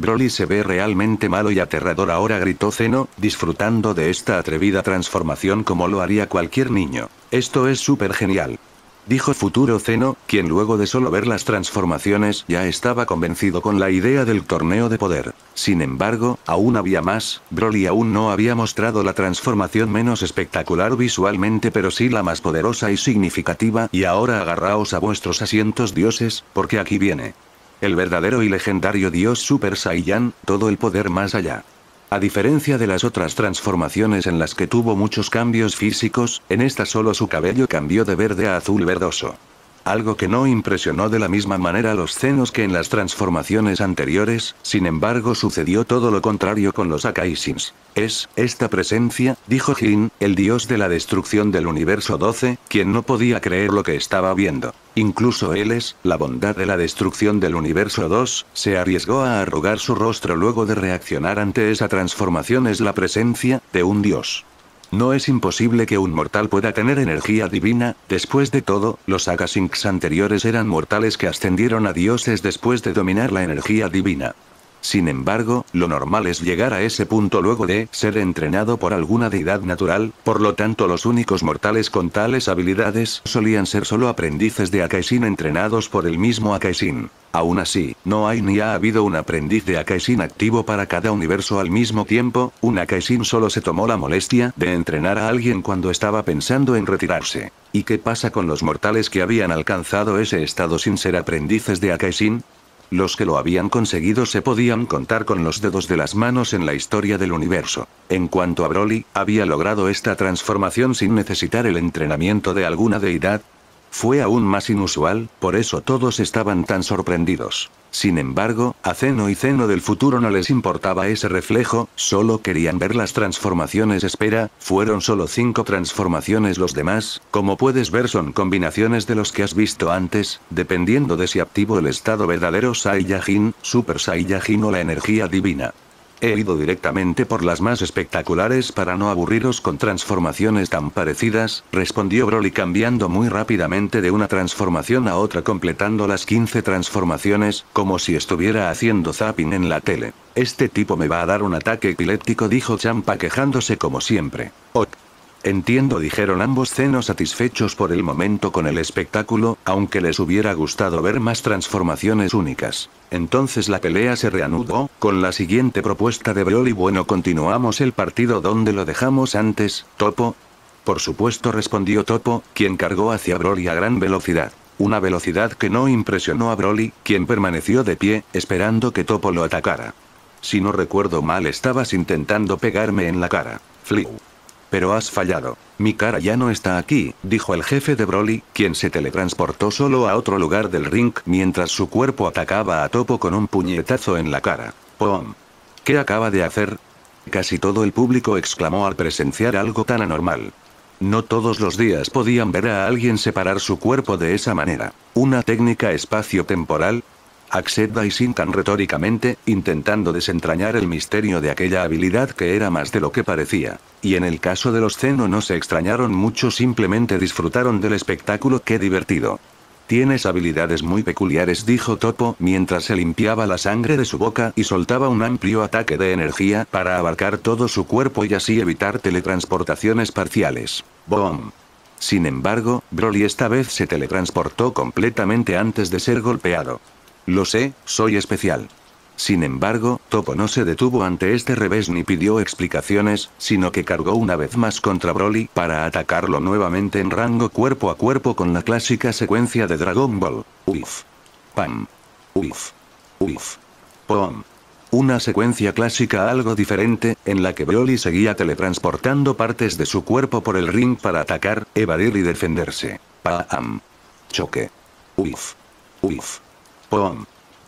Broly se ve realmente malo y aterrador ahora gritó Zeno, disfrutando de esta atrevida transformación como lo haría cualquier niño. Esto es súper genial. Dijo Futuro Zeno, quien luego de solo ver las transformaciones ya estaba convencido con la idea del torneo de poder. Sin embargo, aún había más, Broly aún no había mostrado la transformación menos espectacular visualmente pero sí la más poderosa y significativa y ahora agarraos a vuestros asientos dioses, porque aquí viene. El verdadero y legendario dios Super Saiyan, todo el poder más allá. A diferencia de las otras transformaciones en las que tuvo muchos cambios físicos, en esta solo su cabello cambió de verde a azul verdoso. Algo que no impresionó de la misma manera a los cenos que en las transformaciones anteriores, sin embargo sucedió todo lo contrario con los Akaisins. Es, esta presencia, dijo Jin, el dios de la destrucción del universo 12, quien no podía creer lo que estaba viendo. Incluso él es, la bondad de la destrucción del universo 2, se arriesgó a arrugar su rostro luego de reaccionar ante esa transformación es la presencia, de un dios. No es imposible que un mortal pueda tener energía divina, después de todo, los Agasinks anteriores eran mortales que ascendieron a dioses después de dominar la energía divina. Sin embargo, lo normal es llegar a ese punto luego de ser entrenado por alguna deidad natural, por lo tanto los únicos mortales con tales habilidades solían ser solo aprendices de Akaisin entrenados por el mismo Akaisin. Aún así, no hay ni ha habido un aprendiz de Akaisin activo para cada universo al mismo tiempo, un Akaisin solo se tomó la molestia de entrenar a alguien cuando estaba pensando en retirarse. ¿Y qué pasa con los mortales que habían alcanzado ese estado sin ser aprendices de Akaisin? Los que lo habían conseguido se podían contar con los dedos de las manos en la historia del universo. En cuanto a Broly, había logrado esta transformación sin necesitar el entrenamiento de alguna deidad, fue aún más inusual, por eso todos estaban tan sorprendidos. Sin embargo, a Zeno y Zeno del futuro no les importaba ese reflejo, solo querían ver las transformaciones espera, fueron solo cinco transformaciones los demás, como puedes ver son combinaciones de los que has visto antes, dependiendo de si activo el estado verdadero Saiyajin, Super Saiyajin o la energía divina he ido directamente por las más espectaculares para no aburriros con transformaciones tan parecidas, respondió Broly cambiando muy rápidamente de una transformación a otra completando las 15 transformaciones, como si estuviera haciendo zapping en la tele. Este tipo me va a dar un ataque epiléptico dijo Champa quejándose como siempre. Entiendo, dijeron ambos cenos satisfechos por el momento con el espectáculo, aunque les hubiera gustado ver más transformaciones únicas. Entonces la pelea se reanudó, con la siguiente propuesta de Broly. Bueno, continuamos el partido donde lo dejamos antes, Topo. Por supuesto, respondió Topo, quien cargó hacia Broly a gran velocidad una velocidad que no impresionó a Broly, quien permaneció de pie, esperando que Topo lo atacara. Si no recuerdo mal estabas intentando pegarme en la cara, Fliu. Pero has fallado. Mi cara ya no está aquí, dijo el jefe de Broly, quien se teletransportó solo a otro lugar del ring mientras su cuerpo atacaba a Topo con un puñetazo en la cara. ¡Pom! ¿Qué acaba de hacer? Casi todo el público exclamó al presenciar algo tan anormal. No todos los días podían ver a alguien separar su cuerpo de esa manera. Una técnica espacio-temporal, Accepta y Sintan retóricamente, intentando desentrañar el misterio de aquella habilidad que era más de lo que parecía. Y en el caso de los Zeno no se extrañaron mucho, simplemente disfrutaron del espectáculo, qué divertido. Tienes habilidades muy peculiares, dijo Topo mientras se limpiaba la sangre de su boca y soltaba un amplio ataque de energía para abarcar todo su cuerpo y así evitar teletransportaciones parciales. ¡Bom! Sin embargo, Broly esta vez se teletransportó completamente antes de ser golpeado. Lo sé, soy especial. Sin embargo, Topo no se detuvo ante este revés ni pidió explicaciones, sino que cargó una vez más contra Broly para atacarlo nuevamente en rango cuerpo a cuerpo con la clásica secuencia de Dragon Ball. Uif. Pam. Uif. Uif. Pom. Una secuencia clásica algo diferente, en la que Broly seguía teletransportando partes de su cuerpo por el ring para atacar, evadir y defenderse. Pam. Choque. Uif. Uif.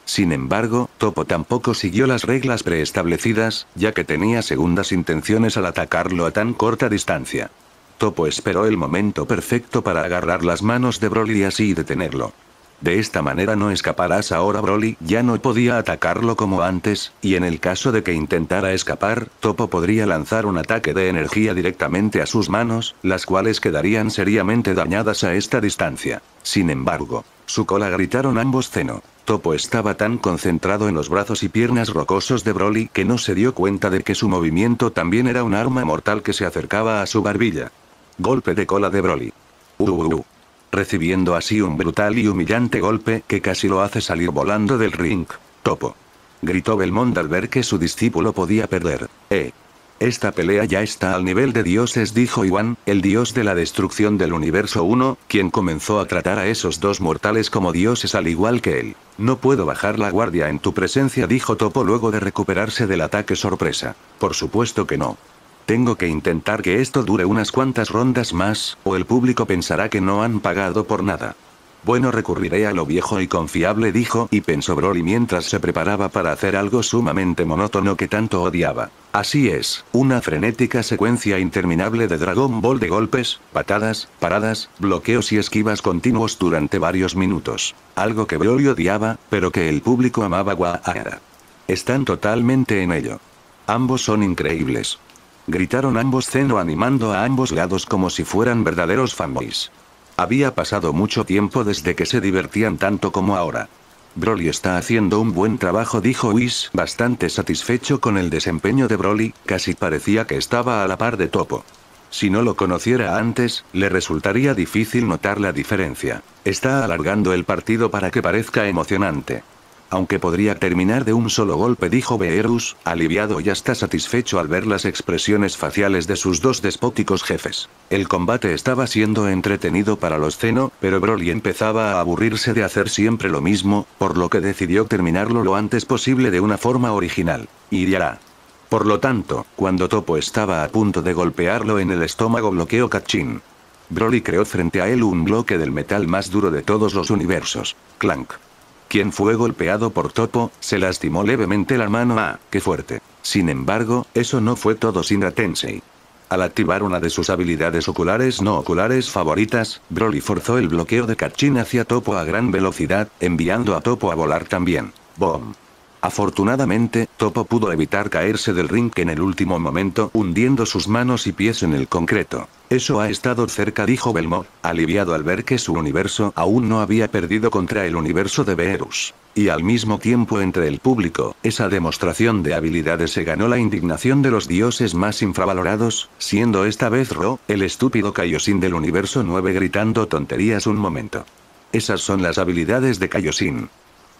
Sin embargo, Topo tampoco siguió las reglas preestablecidas, ya que tenía segundas intenciones al atacarlo a tan corta distancia. Topo esperó el momento perfecto para agarrar las manos de Broly y así detenerlo. De esta manera no escaparás ahora Broly ya no podía atacarlo como antes, y en el caso de que intentara escapar, Topo podría lanzar un ataque de energía directamente a sus manos, las cuales quedarían seriamente dañadas a esta distancia. Sin embargo, su cola gritaron ambos ceno. Topo estaba tan concentrado en los brazos y piernas rocosos de Broly que no se dio cuenta de que su movimiento también era un arma mortal que se acercaba a su barbilla. Golpe de cola de Broly. Uh, uh, uh. Recibiendo así un brutal y humillante golpe que casi lo hace salir volando del ring. Topo. Gritó Belmond al ver que su discípulo podía perder. Eh. Esta pelea ya está al nivel de dioses, dijo Iwan, el dios de la destrucción del universo 1, quien comenzó a tratar a esos dos mortales como dioses al igual que él. No puedo bajar la guardia en tu presencia, dijo Topo luego de recuperarse del ataque sorpresa. Por supuesto que no. Tengo que intentar que esto dure unas cuantas rondas más, o el público pensará que no han pagado por nada. Bueno, recurriré a lo viejo y confiable, dijo y pensó Broly mientras se preparaba para hacer algo sumamente monótono que tanto odiaba. Así es, una frenética secuencia interminable de Dragon Ball de golpes, patadas, paradas, bloqueos y esquivas continuos durante varios minutos. Algo que Broly odiaba, pero que el público amaba ah, Están totalmente en ello. Ambos son increíbles. Gritaron ambos Zenro animando a ambos lados como si fueran verdaderos fanboys. Había pasado mucho tiempo desde que se divertían tanto como ahora. Broly está haciendo un buen trabajo dijo Whis bastante satisfecho con el desempeño de Broly, casi parecía que estaba a la par de Topo. Si no lo conociera antes, le resultaría difícil notar la diferencia. Está alargando el partido para que parezca emocionante. Aunque podría terminar de un solo golpe, dijo Beerus, aliviado y hasta satisfecho al ver las expresiones faciales de sus dos despóticos jefes. El combate estaba siendo entretenido para los Zeno, pero Broly empezaba a aburrirse de hacer siempre lo mismo, por lo que decidió terminarlo lo antes posible de una forma original. Iriará. Por lo tanto, cuando Topo estaba a punto de golpearlo en el estómago bloqueó Kachin. Broly creó frente a él un bloque del metal más duro de todos los universos. Clank quien fue golpeado por Topo, se lastimó levemente la mano a, ah, qué fuerte. Sin embargo, eso no fue todo sin Tensei. Al activar una de sus habilidades oculares no oculares favoritas, Broly forzó el bloqueo de Kachin hacia Topo a gran velocidad, enviando a Topo a volar también. Boom. Afortunadamente, Topo pudo evitar caerse del ring en el último momento hundiendo sus manos y pies en el concreto. Eso ha estado cerca dijo Belmore, aliviado al ver que su universo aún no había perdido contra el universo de Beerus. Y al mismo tiempo entre el público, esa demostración de habilidades se ganó la indignación de los dioses más infravalorados, siendo esta vez Ro, el estúpido Kaiosin del universo 9 gritando tonterías un momento. Esas son las habilidades de Kaiosin.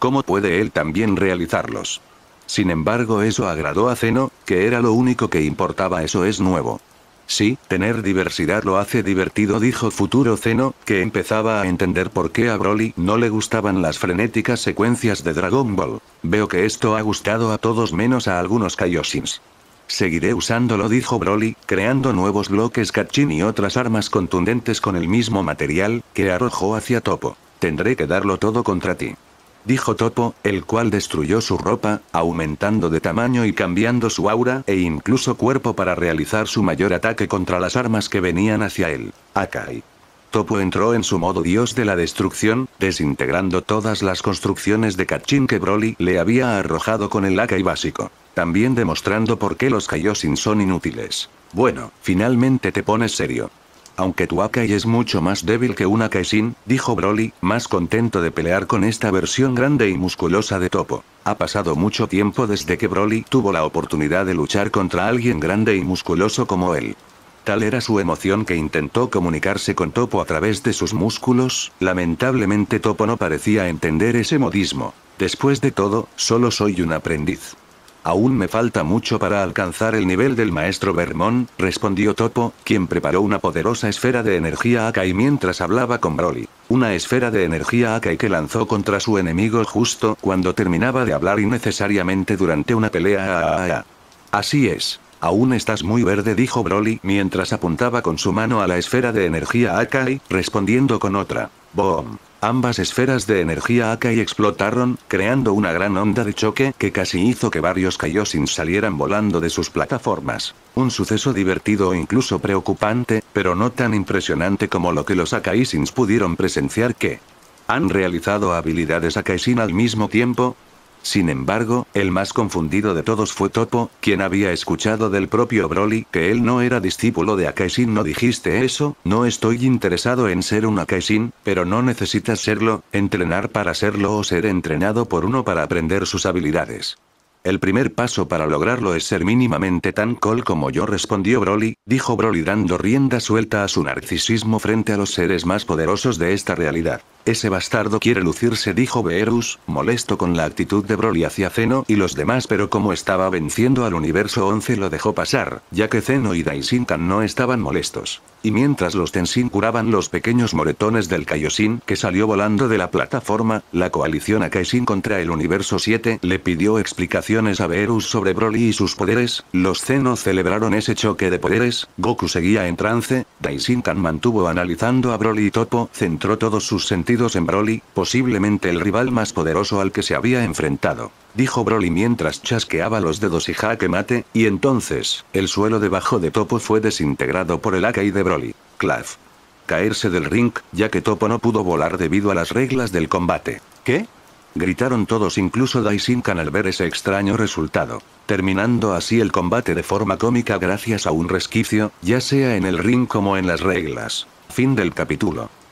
¿Cómo puede él también realizarlos? Sin embargo, eso agradó a Zeno, que era lo único que importaba, eso es nuevo. Sí, tener diversidad lo hace divertido, dijo futuro Zeno, que empezaba a entender por qué a Broly no le gustaban las frenéticas secuencias de Dragon Ball. Veo que esto ha gustado a todos menos a algunos Kaioshins. Seguiré usándolo, dijo Broly, creando nuevos bloques Kachin y otras armas contundentes con el mismo material que arrojó hacia Topo. Tendré que darlo todo contra ti dijo Topo, el cual destruyó su ropa, aumentando de tamaño y cambiando su aura e incluso cuerpo para realizar su mayor ataque contra las armas que venían hacia él. Akai. Topo entró en su modo dios de la destrucción, desintegrando todas las construcciones de Kachin que Broly le había arrojado con el Akai básico. También demostrando por qué los Kaioshin son inútiles. Bueno, finalmente te pones serio. Aunque tu Akai es mucho más débil que una Kaisin, dijo Broly, más contento de pelear con esta versión grande y musculosa de Topo. Ha pasado mucho tiempo desde que Broly tuvo la oportunidad de luchar contra alguien grande y musculoso como él. Tal era su emoción que intentó comunicarse con Topo a través de sus músculos, lamentablemente Topo no parecía entender ese modismo. Después de todo, solo soy un aprendiz. Aún me falta mucho para alcanzar el nivel del maestro Bermón, respondió Topo, quien preparó una poderosa esfera de energía Akai mientras hablaba con Broly. Una esfera de energía Akai que lanzó contra su enemigo justo cuando terminaba de hablar innecesariamente durante una pelea. Así es. Aún estás muy verde, dijo Broly mientras apuntaba con su mano a la esfera de energía Akai, respondiendo con otra. Boom. Ambas esferas de energía Akai explotaron, creando una gran onda de choque que casi hizo que varios sin salieran volando de sus plataformas. Un suceso divertido o e incluso preocupante, pero no tan impresionante como lo que los Akaisins pudieron presenciar que han realizado habilidades Akaisin al mismo tiempo, sin embargo, el más confundido de todos fue Topo, quien había escuchado del propio Broly que él no era discípulo de Akaisin. No dijiste eso, no estoy interesado en ser un Akaisin, pero no necesitas serlo, entrenar para serlo o ser entrenado por uno para aprender sus habilidades. El primer paso para lograrlo es ser mínimamente tan Col como yo respondió Broly, dijo Broly dando rienda suelta a su narcisismo frente a los seres más poderosos de esta realidad. Ese bastardo quiere lucirse, dijo Beerus, molesto con la actitud de Broly hacia Zeno y los demás, pero como estaba venciendo al universo 11 lo dejó pasar, ya que Zeno y Daisinkan no estaban molestos. Y mientras los Tensin curaban los pequeños moretones del Kaioshin que salió volando de la plataforma, la coalición Akaishin contra el universo 7 le pidió explicaciones a Beerus sobre Broly y sus poderes, los Zeno celebraron ese choque de poderes, Goku seguía en trance, Daisinkan mantuvo analizando a Broly y Topo centró todos sus sentidos en Broly, posiblemente el rival más poderoso al que se había enfrentado. Dijo Broly mientras chasqueaba los dedos y jaque mate, y entonces, el suelo debajo de Topo fue desintegrado por el Akai de Broly. Clav. Caerse del ring, ya que Topo no pudo volar debido a las reglas del combate. ¿Qué? Gritaron todos incluso Daisinkan al ver ese extraño resultado. Terminando así el combate de forma cómica gracias a un resquicio, ya sea en el ring como en las reglas. Fin del capítulo.